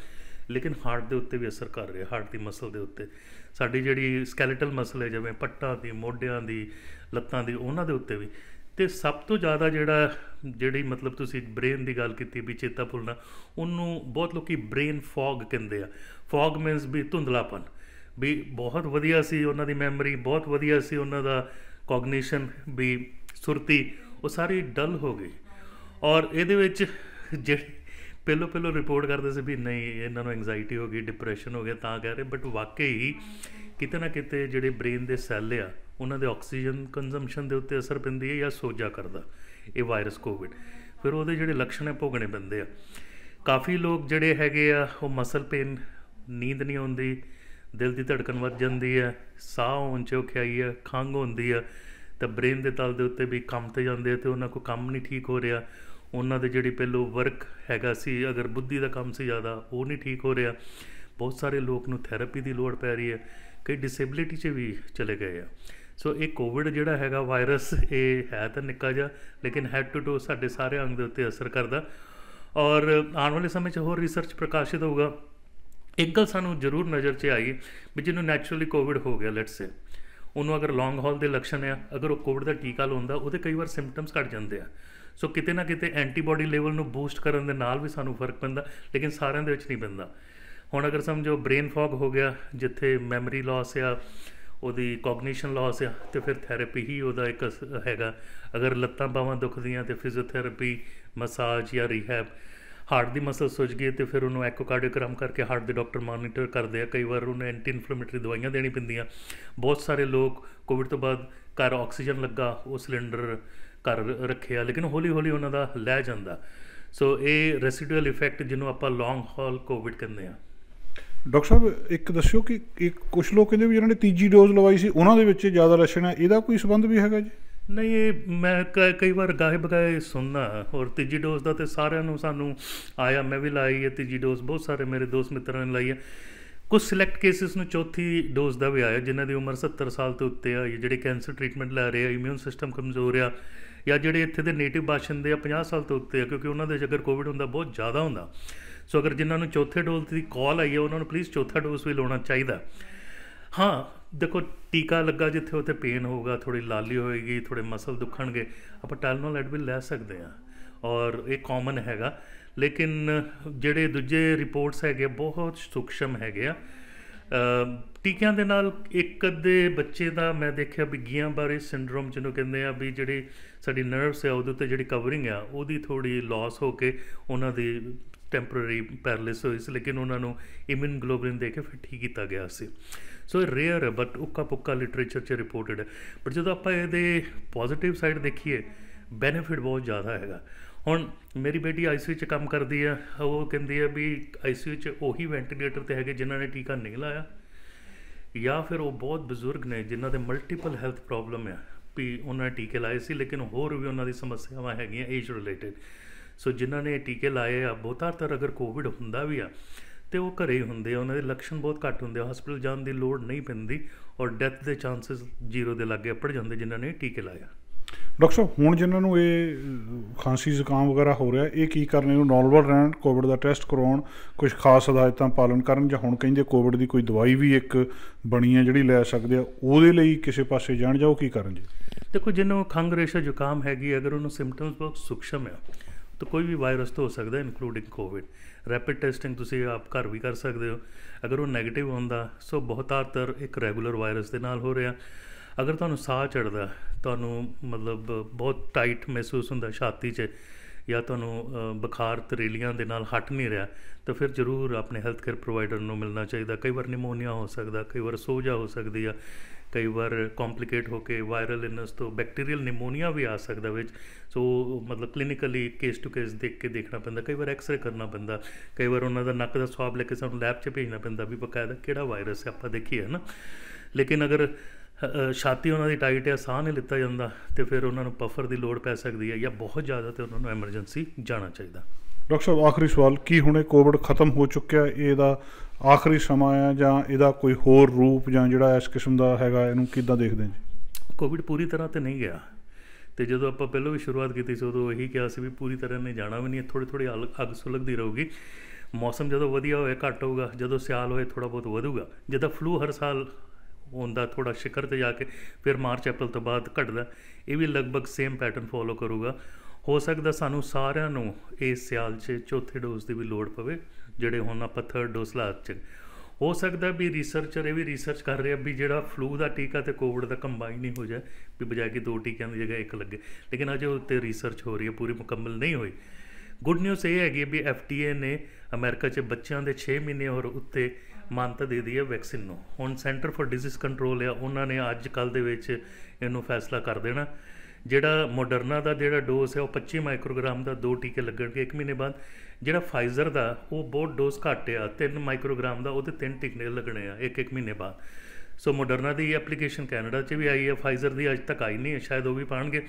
ਲੇਕਿਨ ਹਾਰਟ ਦੇ ਉੱਤੇ ਵੀ ਅਸਰ ਕਰ ਰਿਹਾ ਹਾਰਟ ਦੀ ਮਸਲ ਦੇ ਉੱਤੇ ਸਾਡੀ ਜਿਹੜੀ ਸਕੈਲੇਟਲ ਮਸਲ ਹੈ ਜਿਵੇਂ ਪੱਟਾਂ ਦੀ ਮੋਢਿਆਂ ਦੀ ਲੱਤਾਂ ਦੀ ਉਹਨਾਂ ਦੇ ਉੱਤੇ ਵੀ ਤੇ ਸਭ ਤੋਂ ਜ਼ਿਆਦਾ ਜਿਹੜਾ ਜਿਹੜੀ ਮਤਲਬ ਤੁਸੀਂ ਬ੍ਰੇਨ ਦੀ ਗੱਲ ਕੀਤੀ ਵੀ ਚੇਤਾ ਭੁੱਲਣਾ ਉਹਨੂੰ ਬਹੁਤ ਲੋਕੀ ਬ੍ਰੇਨ ਫੌਗ ਕਹਿੰਦੇ ਆ ਫੌਗ ਮੀਨਸ ਵੀ ਧੁੰਦਲਾਪਨ ਵੀ ਬਹੁਤ ਵਧੀਆ ਸੀ ਉਹਨਾਂ ਦੀ ਮੈਮਰੀ ਬਹੁਤ ਵਧੀਆ ਸੀ ਉਹਨਾਂ ਦਾ ਕognition ਵੀ ਸੁਰਤੀ ਉਹ ਸਾਰੀ ਡਲ ਹੋ ਗਈ ਔਰ ਇਹਦੇ ਵਿੱਚ ਜਿਹੜੇ ਪਹਿਲੋ ਪਹਿਲੋ ਰਿਪੋਰਟ ਕਰਦੇ ਸੀ ਵੀ ਨਹੀਂ ਇਹਨਾਂ ਨੂੰ ਐਂਗਜ਼ਾਈਟੀ ਹੋ ਗਈ ਡਿਪਰੈਸ਼ਨ ਹੋ ਗਿਆ ਤਾਂ ਕਹਿ ਰਹੇ ਬਟ ਵਾਕਈ ਕਿਤੇ ਨਾ ਕਿਤੇ ਜਿਹੜੇ ਬ੍ਰੇਨ ਦੇ ਸੈੱਲ ਆ ਉਹਨਾਂ ਦੇ ਆਕਸੀਜਨ ਕੰਜ਼ਮਪਸ਼ਨ ਦੇ ਉੱਤੇ ਅਸਰ ਪੈਂਦੀ ਹੈ ਜਾਂ ਸੋਜਾ ਕਰਦਾ ਇਹ ਵਾਇਰਸ ਕੋਵਿਡ ਫਿਰ ਉਹਦੇ ਜਿਹੜੇ ਲੱਛਣ ਹੈ ਭੋਗਣੇ ਪੈਂਦੇ ਆ ਕਾਫੀ ਲੋਕ ਜਿਹੜੇ ਹੈਗੇ ਆ ਉਹ ਮਸਲ ਪੇਨ ਨੀਂਦ ਨਹੀਂ ਆਉਂਦੀ ਦਿਲ ਦੀ ਧੜਕਣ ਵੱਧ ਜਾਂਦੀ ਹੈ ਸਾਹ ਹੋਣ ਚ ਹੈ ਖੰਗ ਹੁੰਦੀ ਹੈ ਤਾਂ ਬ੍ਰੇਨ ਦੇ ਤਲ ਦੇ ਉੱਤੇ ਵੀ ਕੰਮ ਤੇ ਜਾਂਦੇ ਤੇ ਉਹਨਾਂ ਕੋ ਕੰਮ ਨਹੀਂ ਠੀਕ ਹੋ ਰਿਹਾ ਉਹਨਾਂ ਦੇ ਜਿਹੜੀ ਪਹਿਲੋ ਵਰਕ ਹੈਗਾ ਸੀ ਅਗਰ ਬੁੱਧੀ ਦਾ ਕੰਮ ਸੀ ਜ਼ਿਆਦਾ ਉਹ ਨਹੀਂ ਠੀਕ ਹੋ ਰਿਹਾ ਬਹੁਤ ਸਾਰੇ ਲੋਕ ਨੂੰ ਥੈਰੇਪੀ ਦੀ ਲੋੜ ਪੈ ਰਹੀ ਹੈ ਕਈ ਡਿਸੇਬਿਲਿਟੀ 'ਚ ਵੀ ਚਲੇ ਗਏ ਆ ਸੋ ਇਹ ਕੋਵਿਡ ਜਿਹੜਾ ਹੈਗਾ ਵਾਇਰਸ ਇਹ ਹੈ ਤਾਂ ਨਿੱਕਾ ਜਿਹਾ ਲੇਕਿਨ ਹੈਡ ਟੂ ਟੂ ਸਾਡੇ ਸਾਰੇ ਅੰਗ ਦੇ ਉੱਤੇ ਅਸਰ ਕਰਦਾ ਔਰ ਆਉਣ ਵਾਲੇ ਸਮੇਂ 'ਚ ਹੋਰ ਰਿਸਰਚ ਪ੍ਰਕਾਸ਼ਿਤ ਹੋਊਗਾ ਇੱਕ ਗੱਲ ਸਾਨੂੰ ਜ਼ਰੂਰ ਨਜ਼ਰ 'ਚ ਆਈ ਵੀ ਜਿਹਨੂੰ ਨੈਚੁਰਲੀ ਕੋਵਿਡ ਹੋ ਗਿਆ ਲੈਟਸ ਸੇ ਉਹਨੂੰ ਅਗਰ ਲੌਂਗ ਹਾਲ ਦੇ ਲੱਛਣ ਆ ਅਗਰ ਉਹ ਕੋਵਿਡ ਦਾ ਟੀਕਾ ਲਾਉਂਦਾ ਉਹਦੇ ਕਈ ਵਾਰ ਸਿੰਪਟਮਸ ਘਟ ਜਾਂਦੇ ਆ ਸੋ ਕਿਤੇ ਨਾ ਕਿਤੇ ਐਂਟੀਬਾਡੀ ਲੈਵਲ ਨੂੰ ਬੂਸਟ ਕਰਨ ਦੇ ਨਾਲ ਵੀ ਸਾਨੂੰ ਫਰਕ ਪੈਂਦਾ ਲੇਕਿਨ ਸਾਰਿਆਂ ਦੇ ਵਿੱਚ ਨਹੀਂ ਪੈਂਦਾ ਹੁਣ ਅਗਰ ਸਮਝੋ ਬ੍ਰੇਨ ਫੌਗ ਹੋ ਗਿਆ ਜਿੱਥੇ ਮੈਮਰੀ ਲਾਸ ਆ ਉਹਦੀ ਕੌਗਨੀਸ਼ਨ ਲਾਸ ਆ ਤੇ ਫਿਰ ਥੈਰੇਪੀ ਹੀ ਉਹਦਾ ਇੱਕ ਹੈਗਾ ਅਗਰ ਲੱਤਾਂ ਬਾਹਾਂ ਦੁਖਦੀਆਂ ਤੇ ਫਿਜ਼ੀਓਥੈਰੇਪੀ ਮਸਾਜ ਜਾਂ ਰੀਹੈਬ ਹਾਰਟ ਦੀ ਮਸਲ ਸੁੱਜ ਗਈ ਤੇ ਫਿਰ ਉਹਨੂੰ ਐਕੋਕਾਰਡੀਓਗ੍ਰਾਮ ਕਰਕੇ ਹਾਰਟ ਦੇ ਡਾਕਟਰ ਮਾਨੀਟਰ ਕਰਦੇ ਆ ਕਈ ਵਾਰ ਉਹਨੂੰ ਐਂਟੀ ਇਨਫਲੇਮੇਟਰੀ ਦਵਾਈਆਂ ਦੇਣੀ ਪੈਂਦੀਆਂ ਬਹੁਤ ਸਾਰੇ ਲੋਕ ਕੋਵਿਡ ਤੋਂ ਬਾਅਦ ਘਰ ਆਕਸੀਜਨ ਲੱਗਾ ਉਹ ਸਿਲੰਡਰ ਘਰ ਰੱਖਿਆ ਲੇਕਿਨ ਹੌਲੀ ਹੌਲੀ ਉਹਨਾਂ ਦਾ ਲੈ ਜਾਂਦਾ ਸੋ ਇਹ ਰੈਸੀਡੂਅਲ ਇਫੈਕਟ ਜਿਹਨੂੰ ਆਪਾਂ ਲੌਂਗ ਹਾਲ ਕੋਵਿਡ ਕਹਿੰਦੇ ਆ ਡਾਕਟਰ ਸਾਹਿਬ ਇੱਕ ਦੱਸਿਓ ਕਿ ਇੱਕ ਕੁਝ ਲੋਕ ਕਹਿੰਦੇ ਵੀ ਜਿਹਨਾਂ ਨੇ ਤੀਜੀ ਡੋਜ਼ ਲਵਾਈ ਸੀ ਉਹਨਾਂ ਦੇ ਵਿੱਚ ਜ਼ਿਆਦਾ ਲੱਛਣ ਹੈ ਇਹਦਾ ਕੋਈ ਸਬੰਧ ਵੀ ਹੈਗਾ ਜੀ ਨਹੀਂ ਇਹ ਮੈਂ ਕਈ ਵਾਰ ਗਾਹੇ ਬਗਾਏ ਸੁਣਨਾ ਹੋਰ ਤੀਜੀ ਡੋਜ਼ ਦਾ ਤੇ ਸਾਰਿਆਂ ਨੂੰ ਸਾਨੂੰ ਆਇਆ ਮੈਂ ਵੀ ਲਾਈ ਹੈ ਤੀਜੀ ਡੋਜ਼ ਬਹੁਤ ਸਾਰੇ ਮੇਰੇ ਦੋਸਤ ਮਿੱਤਰਾਂ ਨੇ ਲਾਈ ਹੈ ਕੁਝ ਸਿਲੈਕਟ ਕੇਸਿਸ ਨੂੰ ਚੌਥੀ ਡੋਜ਼ ਦਾ ਵੀ ਆਇਆ ਜਿਨ੍ਹਾਂ ਦੀ ਉਮਰ 70 ਸਾਲ ਤੋਂ ਉੱਤੇ ਆ ਜਿਹੜੇ ਕੈਂਸਰ ਟ੍ਰੀਟਮੈਂਟ ਲੈ ਰਹੇ ਆ ਇਮਿਊਨ ਸਿਸਟਮ ਕਮਜ਼ੋਰ ਆ ਜਾਂ ਜਿਹੜੇ ਇੱਥੇ ਦੇ ਨੇਟਿਵ ਬਾਸ਼ਿੰਦੇ ਆ 50 ਸਾਲ ਤੋਂ ਉੱਤੇ ਆ ਕਿਉਂਕਿ ਉਹਨਾਂ ਦੇ ਜੇਕਰ ਕੋਵਿਡ ਹੁੰਦਾ ਬਹੁਤ ਜ਼ਿਆਦਾ ਹੁੰਦਾ ਸੋ ਅਗਰ ਜਿਨ੍ਹਾਂ ਨੂੰ ਚੌਥੇ ਡੋਜ਼ ਦੀ ਕਾਲ ਆਈ ਹੈ ਉਹਨਾਂ ਨੂੰ ਪਲੀਜ਼ ਚੌਥਾ ਡੋਜ਼ ਵੀ ਲਾਉਣਾ ਚਾਹੀਦਾ ਹਾਂ ਦੇਖੋ ਟੀਕਾ ਲੱਗਾ ਜਿੱਥੇ ਉੱਥੇ ਪੇਨ ਹੋਊਗਾ ਥੋੜੀ ਲਾਲੀ ਹੋਏਗੀ ਥੋੜੇ ਮਸਲ ਦੁਖਣਗੇ ਆਪਾਂ ਟੈਲਨੋਲ ਐਡਵਿਲ ਲੈ ਸਕਦੇ ਆ ਔਰ ਇਹ ਕਾਮਨ ਹੈਗਾ ਲੇਕਿਨ ਜਿਹੜੇ ਦੂਜੇ ਰਿਪੋਰਟਸ ਹੈਗੇ ਬਹੁਤ ਸੁਖਸ਼ਮ ਹੈਗੇ ਆ ਟੀਕਿਆਂ ਦੇ ਨਾਲ ਇੱਕ ਅੱਧੇ ਬੱਚੇ ਦਾ ਮੈਂ ਦੇਖਿਆ ਵੀ ਗੀਆਂ ਬਾਰੇ ਸਿੰਡਰੋਮ ਜਿਹਨੂੰ ਕਹਿੰਦੇ ਆ ਵੀ ਜਿਹੜੀ ਸਾਡੀ ਨਰਵਸ ਹੈ ਉਹਦੇ ਉੱਤੇ ਜਿਹੜੀ ਕਵਰਿੰਗ ਆ ਉਹਦੀ ਥੋੜੀ ਲਾਸ ਹੋ ਕੇ ਉਹਨਾਂ ਦੀ ਟੈਂਪਰੇਰੀ ਪੈਰਲਿਸ ਹੋਈ ਸੀ ਲੇਕਿਨ ਉਹਨਾਂ ਨੂੰ ਇਮਨ ਗਲੋਬਲਿਨ ਦੇ ਕੇ ਫਿਰ ਠੀਕ ਕੀਤਾ ਗਿਆ ਸੀ ਸੋ ਇਹ ਰੇਅਰ ਹੈ ਬਟ ਉੱਕਾ ਪੁੱਕਾ ਲਿਟਰੇਚਰ 'ਚ ਰਿਪੋਰਟਡ ਹੈ ਪਰ ਜਦੋਂ ਆਪਾਂ ਇਹਦੇ ਪੋਜ਼ਿਟਿਵ ਸਾਈਡ ਦੇਖੀਏ ਬੈਨੀਫਿਟ ਬਹੁਤ ਜ਼ਿਆਦਾ ਹੈਗਾ ਹੁਣ ਮੇਰੀ ਬੇਟੀ ਆਈਸੀਯੂ 'ਚ ਕੰਮ ਕਰਦੀ ਆ ਉਹ ਕਹਿੰਦੀ ਆ ਵੀ ਆਈਸੀਯੂ 'ਚ ਉਹੀ ਵੈਂਟੀਲੇਟਰ ਤੇ ਹੈਗੇ ਜਿਨ੍ਹਾਂ ਨੇ ਟੀਕਾ ਨਹੀਂ ਲਾਇਆ ਜਾਂ ਫਿਰ ਉਹ ਬਹੁਤ ਬਜ਼ੁਰਗ ਨੇ ਜਿਨ੍ਹਾਂ ਦੇ ਮਲਟੀਪਲ ਹੈਲਥ ਪ੍ਰੋਬਲਮ ਹੈ ਵੀ ਉਹਨਾਂ ਨੇ ਟੀਕੇ ਲਾਏ ਸੀ ਲੇਕਿਨ ਹੋਰ ਵੀ ਉਹਨਾਂ ਦੀ ਸਮੱਸਿਆਵਾਂ ਹੈਗੀਆਂ ਏਜ ਰਿਲੇਟਡ ਸੋ ਜਿਨ੍ਹਾਂ ਨੇ ਟੀਕੇ ਲਾਏ ਆ ਬਹੁਤਾ ਤਰ ਅਗਰ ਕੋਵਿਡ ਹੁੰਦਾ ਵੀ ਆ ਤੇ ਉਹ ਘਰੇ ਹੀ ਹੁੰਦੇ ਆ ਉਹਨਾਂ ਦੇ ਲੱਛਣ ਬਹੁਤ ਘੱਟ ਹੁੰਦੇ ਆ ਹਸਪੀਟਲ ਜਾਣ ਦੀ ਲੋੜ ਨਹੀਂ ਪੈਂਦੀ ਔਰ ਡੈਥ ਦੇ ਚਾਂਸਸ ਜ਼ੀਰੋ ਦੇ ਲੱਗੇ ਪੜ ਜਾਂਦੇ ਜਿਨ੍ਹਾਂ ਨੇ ਟੀਕੇ ਲਾਇਆ ਡਾਕਟਰ ਸਾਹਿਬ ਹੁਣ ਜਿਨ੍ਹਾਂ ਨੂੰ ਇਹ ਖਾਂਸੀ ਜ਼ੁਕਾਮ ਵਗੈਰਾ ਹੋ ਰਿਹਾ ਇਹ ਕੀ ਕਰਨੇ ਨੂੰ ਨੋਰਮਲ ਰਹਿਣ ਕੋਵਿਡ ਦਾ ਟੈਸਟ ਕਰਾਉਣ ਕੁਝ ਖਾਸ ਹਦਾਇਤਾਂ ਪਾਲਣ ਕਰਨ ਜਾਂ ਹੁਣ ਕਹਿੰਦੇ ਕੋਵਿਡ ਦੀ ਕੋਈ ਦਵਾਈ ਵੀ ਇੱਕ ਬਣੀ ਹੈ ਜਿਹੜੀ ਲੈ ਸਕਦੇ ਆ ਉਹਦੇ ਲਈ ਕਿਸੇ ਪਾਸੇ ਜਾਣ ਜਾਓ ਕੀ ਕਰਨ ਜੀ ਦੇਖੋ ਜਿਹਨੂੰ ਖੰਗ ਰੇਸ਼ਾ ਜ਼ੁਕਾਮ ਹੈਗੀ ਅਗਰ ਉਹਨੂੰ ਸਿੰਪਟਮਸ ਬਹੁਤ ਸੁਖਸ਼ਮ ਹੈ ਤਾਂ ਕੋਈ ਵੀ ਵਾਇਰਸ ਤੋਂ ਹੋ ਸਕਦਾ ਇਨਕਲੂਡਿੰਗ ਕੋਵਿਡ ਰੈਪਿਡ ਟੈਸਟਿੰਗ ਤੁਸੀਂ ਆਪ ਘਰ ਵੀ ਕਰ ਸਕਦੇ ਹੋ ਅਗਰ ਉਹ ਨੈਗੇਟਿਵ ਹੁੰਦਾ ਸੋ ਬਹੁਤਾਤਰ ਇੱਕ ਰੈਗੂਲਰ ਵਾਇਰਸ ਦੇ ਨਾਲ ਹੋ ਰਿਹਾ ਅਗਰ ਤੁਹਾਨੂੰ ਸਾਹ ਚੜਦਾ ਤੁਹਾਨੂੰ ਮਤਲਬ ਬਹੁਤ ਟਾਈਟ ਮਹਿਸੂਸ ਹੁੰਦਾ ਛਾਤੀ 'ਚ ਜਾਂ ਤੁਹਾਨੂੰ ਬੁਖਾਰ ਤਰੇਲੀਆਂ ਦੇ ਨਾਲ ਹਟ ਨਹੀਂ ਰਿਹਾ ਤਾਂ ਫਿਰ ਜ਼ਰੂਰ ਆਪਣੇ ਹੈਲਥ ਕੇਅਰ ਪ੍ਰੋਵਾਈਡਰ ਨੂੰ ਮਿਲਣਾ ਚਾਹੀਦਾ ਕਈ ਵਾਰ ਨਿਮੋਨੀਆ ਹੋ ਸਕਦਾ ਕਈ ਵਾਰ ਸੋਜਾ ਹੋ ਸਕਦੀ ਆ ਕਈ ਵਾਰ ਕੰਪਲਿਕੇਟ ਹੋ ਕੇ ਵਾਇਰਲ ਇਨਸ ਤੋਂ ਬੈਕਟੀਰੀਅਲ ਨਿਮੋਨੀਆ ਵੀ ਆ ਸਕਦਾ ਵਿੱਚ ਸੋ ਮਤਲਬ ਕਲੀਨਿਕਲੀ ਕੇਸ ਟੂ ਕੇਸ ਦੇਖ ਕੇ ਦੇਖਣਾ ਪੈਂਦਾ ਕਈ ਵਾਰ ਐਕਸ-ਰੇ ਕਰਨਾ ਪੈਂਦਾ ਕਈ ਵਾਰ ਉਹਨਾਂ ਦਾ ਨੱਕ ਦਾ ਸਵਾਬ ਲੈ ਕੇ ਸਾਨੂੰ ਲੈਬ 'ਚ ਭੇਜਣਾ ਪੈਂਦਾ ਵੀ ਬਕਾਇਦਾ ਕਿਹੜਾ ਵਾਇਰਸ ਹੈ ਆਪਾਂ ਦੇਖੀਏ ਨਾ ਲੇਕਿਨ ਅਗਰ ਛਾਤੀ ਉਹਨਾਂ ਦੀ ਟਾਈਟ ਹੈ ਸਾਹ ਨਹੀਂ ਲਿੱਤਾ ਜਾਂਦਾ ਤੇ ਫਿਰ ਉਹਨਾਂ ਨੂੰ ਪਫਰ ਦੀ ਲੋੜ ਪੈ ਸਕਦੀ ਹੈ ਜਾਂ ਬਹੁਤ ਜ਼ਿਆਦਾ ਤੇ ਉਹਨਾਂ ਨੂੰ ਐਮਰਜੈਂਸੀ ਜਾਣਾ ਚਾਹੀਦਾ ਡਾਕਟਰ ਸਾਹਿਬ ਆਖਰੀ ਸਵਾਲ ਕੀ ਹੁਣੇ ਕੋਵਿਡ ਖਤਮ ਹੋ ਚੁੱਕਿਆ ਇਹਦਾ ਆਖਰੀ ਸਮਾਂ ਆ ਜਾਂ ਇਹਦਾ ਕੋਈ ਹੋਰ ਰੂਪ ਜਾਂ ਜਿਹੜਾ ਇਸ ਕਿਸਮ ਦਾ ਹੈਗਾ ਇਹਨੂੰ ਕਿੱਦਾਂ ਦੇਖਦੇ ਜੀ ਕੋਵਿਡ ਪੂਰੀ ਤਰ੍ਹਾਂ ਤੇ ਨਹੀਂ ਗਿਆ ਤੇ ਜਦੋਂ ਆਪਾਂ ਪਹਿਲਾਂ ਵੀ ਸ਼ੁਰੂਆਤ ਕੀਤੀ ਸੀ ਉਦੋਂ ਇਹੀ ਕਿਹਾ ਸੀ ਵੀ ਪੂਰੀ ਤਰ੍ਹਾਂ ਨਹੀਂ ਜਾਣਾ ਵੀ ਨਹੀਂ ਥੋੜੀ ਥੋੜੀ ਅੱਗ ਸੁਲਗਦੀ ਰਹੂਗੀ ਮੌਸਮ ਜਦੋਂ ਵਧੀਆ ਹੋਏ ਘੱਟ ਹੋਊਗਾ ਜਦੋਂ ਸਿਆਲ ਹੋਏ ਥੋੜਾ ਬਹੁਤ ਵਧੂਗਾ ਜਿੱਦਾਂ ਫਲੂ ਹਰ ਸਾਲ ਹੁੰਦਾ ਥੋੜਾ ਸ਼ਿਖਰ ਤੇ ਜਾ ਕੇ ਫਿਰ ਮਾਰਚ ਅਪ੍ਰੈਲ ਤੋਂ ਬਾਅਦ ਘਟਦਾ ਇਹ ਵੀ ਲਗਭਗ ਸੇਮ ਪੈਟਰਨ ਫੋਲੋ ਕਰੂਗਾ ਹੋ ਸਕਦਾ ਸਾਨੂੰ ਸਾਰਿਆਂ ਨੂੰ ਇਸ ਸਿਆਲ 'ਚ ਚੌਥੇ ਡੋਜ਼ ਦੀ ਵੀ ਲੋੜ ਪਵੇ ਜਿਹੜੇ ਹੁਣ ਆਪਾਂ ਥਰਡ ਡੋਸ ਲਾ ਚੁੱਕੇ ਹੋ ਸਕਦਾ ਵੀ ਰਿਸਰਚਰ ਇਹ ਵੀ ਰਿਸਰਚ ਕਰ ਰਿਹਾ ਵੀ ਜਿਹੜਾ ਫਲੂ ਦਾ ਟੀਕਾ ਤੇ ਕੋਵਿਡ ਦਾ ਕੰਬਾਈਨ ਹੀ ਹੋ ਜਾਏ ਵੀ ਬਜਾਏ ਕਿ ਦੋ ਟੀਕਿਆਂ ਦੀ ਜਗ੍ਹਾ ਇੱਕ ਲੱਗੇ ਲੇਕਿਨ ਅਜੇ ਉੱਤੇ ਰਿਸਰਚ ਹੋ ਰਹੀ ਹੈ ਪੂਰੀ ਮੁਕੰਮਲ ਨਹੀਂ ਹੋਈ ਗੁੱਡ ਨਿਊਜ਼ ਇਹ ਹੈਗੀ ਵੀ ਐਫਟੀਏ ਨੇ ਅਮਰੀਕਾ 'ਚ ਬੱਚਿਆਂ ਦੇ 6 ਮਹੀਨੇ ਹੋਰ ਉੱਤੇ ਮਾਨਤਾ ਦੇ ਦਈ ਹੈ ਵੈਕਸੀਨ ਨੂੰ ਹੁਣ ਸੈਂਟਰ ਫॉर ਡਿਜ਼ੀਜ਼ ਕੰਟਰੋਲ ਆ ਉਹਨਾਂ ਨੇ ਅੱਜ ਕੱਲ ਦੇ ਵਿੱਚ ਇਹਨੂੰ ਫੈਸਲਾ ਕਰ ਦੇਣਾ ਜਿਹੜਾ ਮੋਡਰਨਾ ਦਾ ਜਿਹੜਾ ਡੋਸ ਹੈ ਉਹ 25 ਮਾਈਕਰੋਗ੍ਰਾਮ ਦਾ ਦੋ ਟੀਕੇ ਲੱਗਣਗੇ 1 ਮਹੀਨੇ ਬਾਅਦ ਜਿਹੜਾ ਫਾਈਜ਼ਰ ਦਾ ਉਹ ਬਹੁਤ ਡੋਜ਼ ਘੱਟ ਆ 3 ਮਾਈਕਰੋਗ੍ਰਾਮ ਦਾ ਉਹਦੇ 3 ਟਿਕਨੇ ਲੱਗਣੇ ਆ ਇੱਕ ਇੱਕ ਮਹੀਨੇ ਬਾਅਦ ਸੋ ਮੋਡਰਨਾ ਦੀ ਐਪਲੀਕੇਸ਼ਨ ਕੈਨੇਡਾ 'ਚ ਵੀ ਆਈ ਹੈ ਫਾਈਜ਼ਰ ਦੀ ਅਜੇ ਤੱਕ ਆਈ ਨਹੀਂ ਹੈ ਸ਼ਾਇਦ ਉਹ ਵੀ ਪਾਣਗੇ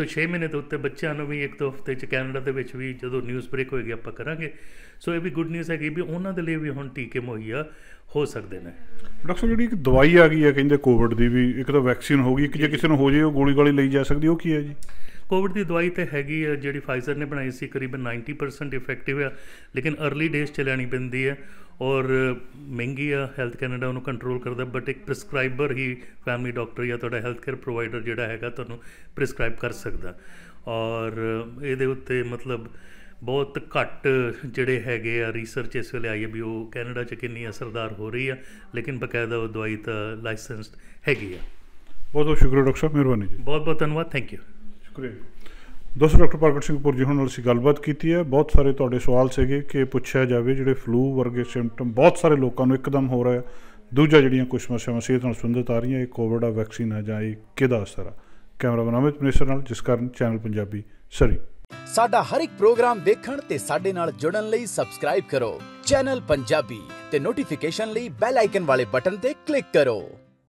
ਸੋ 6 ਮਹੀਨੇ ਤੋਂ ਉੱਤੇ ਬੱਚਿਆਂ ਨੂੰ ਵੀ ਇੱਕ ਦੋ ਹਫ਼ਤੇ 'ਚ ਕੈਨੇਡਾ ਦੇ ਵਿੱਚ ਵੀ ਜਦੋਂ ਨਿਊਜ਼ ਬ੍ਰੇਕ ਹੋਏਗੀ ਆਪਾਂ ਕਰਾਂਗੇ ਸੋ ਇਹ ਵੀ ਗੁੱਡ ਨਿਊਜ਼ ਹੈ ਕਿ ਵੀ ਉਹਨਾਂ ਦੇ ਲਈ ਵੀ ਹੁਣ ਟੀਕੇ ਮੋਈਆ ਹੋ ਸਕਦੇ ਨੇ ਡਾਕਟਰ ਜਿਹੜੀ ਇੱਕ ਦਵਾਈ ਆ ਗਈ ਹੈ ਕਹਿੰਦੇ ਕੋਵਿਡ ਦੀ ਵੀ ਇੱਕ ਤਾਂ ਵੈਕਸੀਨ ਹੋ ਗਈ ਇੱਕ ਜੇ ਕਿਸੇ ਨੂੰ ਹੋ ਜੇ ਉਹ ਗੋਲੀ ਗਾਲੀ ਲਈ ਜਾ ਸਕਦੀ ਉਹ ਕੀ ਹੈ ਜੀ ਕੋਵਿਡ ਦੀ ਦਵਾਈ ਤੇ ਹੈਗੀ ਹੈ ਜਿਹੜੀ ਫਾਈਜ਼ਰ ਨੇ ਬਣਾਈ ਸੀ ਕਰੀਬਨ 90% ਇਫੈਕਟਿਵ ਹੈ ਲੇਕਿਨ अर्ਲੀ ਡੇਜ਼ ਚ ਲੈਣੀ ਪੈਂਦੀ ਹੈ ਔਰ ਮਹਿੰਗੀ ਹੈ ਹੈਲਥ ਕੈਨੇਡਾ ਉਹਨੂੰ ਕੰਟਰੋਲ ਕਰਦਾ ਬਟ ਇੱਕ ਪ੍ਰਿਸਕ੍ਰਾਈਬਰ ਹੀ ਫੈਮਿਲੀ ਡਾਕਟਰ ਜਾਂ ਤੁਹਾਡਾ ਹੈਲਥ ਕੇਅਰ ਪ੍ਰੋਵਾਈਡਰ ਜਿਹੜਾ ਹੈਗਾ ਤੁਹਾਨੂੰ ਪ੍ਰਿਸਕ੍ਰਾਈਬ ਕਰ ਸਕਦਾ ਔਰ ਇਹਦੇ ਉੱਤੇ ਮਤਲਬ ਬਹੁਤ ਘੱਟ ਜਿਹੜੇ ਹੈਗੇ ਆ ਰਿਸਰਚ ਇਸ ਵੇਲੇ ਆਈ ਹੈ ਵੀ ਉਹ ਕੈਨੇਡਾ 'ਚ ਕਿੰਨੀ ਅਸਰਦਾਰ ਹੋ ਰਹੀ ਆ ਲੇਕਿਨ ਬਕਾਇਦਾ ਉਹ ਦਵਾਈ ਤਾਂ ਲਾਇਸੈਂਸਡ ਹੈਗੀ ਆ ਬਹੁਤ ਬਹੁਤ ਸ਼ੁਕਰੀਆ ਡਾਕਟਰ ਸਾਹਿਬ ਮਿਹਰਬਾਨੀ ਜੀ ਬਹੁਤ ਬਹੁਤ ਧੰਨਵਾਦ ਥੈਂਕ ਯੂ ਗ੍ਰੇਟ ਦੋਸਤੋ ਡਾਕਟਰ ਪ੍ਰਗਟ ਸਿੰਘ ਪੁਰ ਜੀ ਹੁਣ ਨਾਲ ਅਸੀਂ ਗੱਲਬਾਤ ਕੀਤੀ ਹੈ ਬਹੁਤ ਸਾਰੇ ਤੁਹਾਡੇ ਸਵਾਲ ਸੀਗੇ ਕਿ ਪੁੱਛਿਆ ਜਾਵੇ ਜਿਹੜੇ ਫਲੂ ਵਰਗੇ ਸਿੰਪਟਮ ਬਹੁਤ ਸਾਰੇ ਲੋਕਾਂ ਨੂੰ ਇੱਕਦਮ ਹੋ ਰਿਹਾ ਦੂਜਾ ਜਿਹੜੀਆਂ ਕੁਝ ਸਮੱਸਿਆਵਾਂ ਸਿਹਤ ਨਾਲ ਸੰਬੰਧਿਤ ਆ ਰਹੀਆਂ ਇਹ ਕੋਵਿਡ ਆ ਵੈਕਸੀਨ ਆ ਜਾਂ ਇਹ ਕਿਹਦਾ ਅਸਰ ਆ ਕੈਮਰਾ ਅਮਿਤ ਮਨੇਸਰ ਨਾਲ ਜਿਸ ਕਾਰਨ ਚੈਨਲ ਪੰਜਾਬੀ ਸਰੀ ਸਾਡਾ ਹਰ ਇੱਕ ਪ੍ਰੋਗਰਾਮ ਦੇਖਣ ਤੇ ਸਾਡੇ ਨਾਲ ਜੁੜਨ ਲਈ ਸਬਸਕ੍ਰਾਈਬ ਕਰੋ ਚੈਨਲ ਪੰਜਾਬੀ ਤੇ ਨੋਟੀਫਿਕੇਸ਼ਨ ਲਈ ਬੈਲ ਆਈਕਨ ਵਾਲੇ ਬਟਨ ਤੇ ਕਲਿੱਕ ਕਰੋ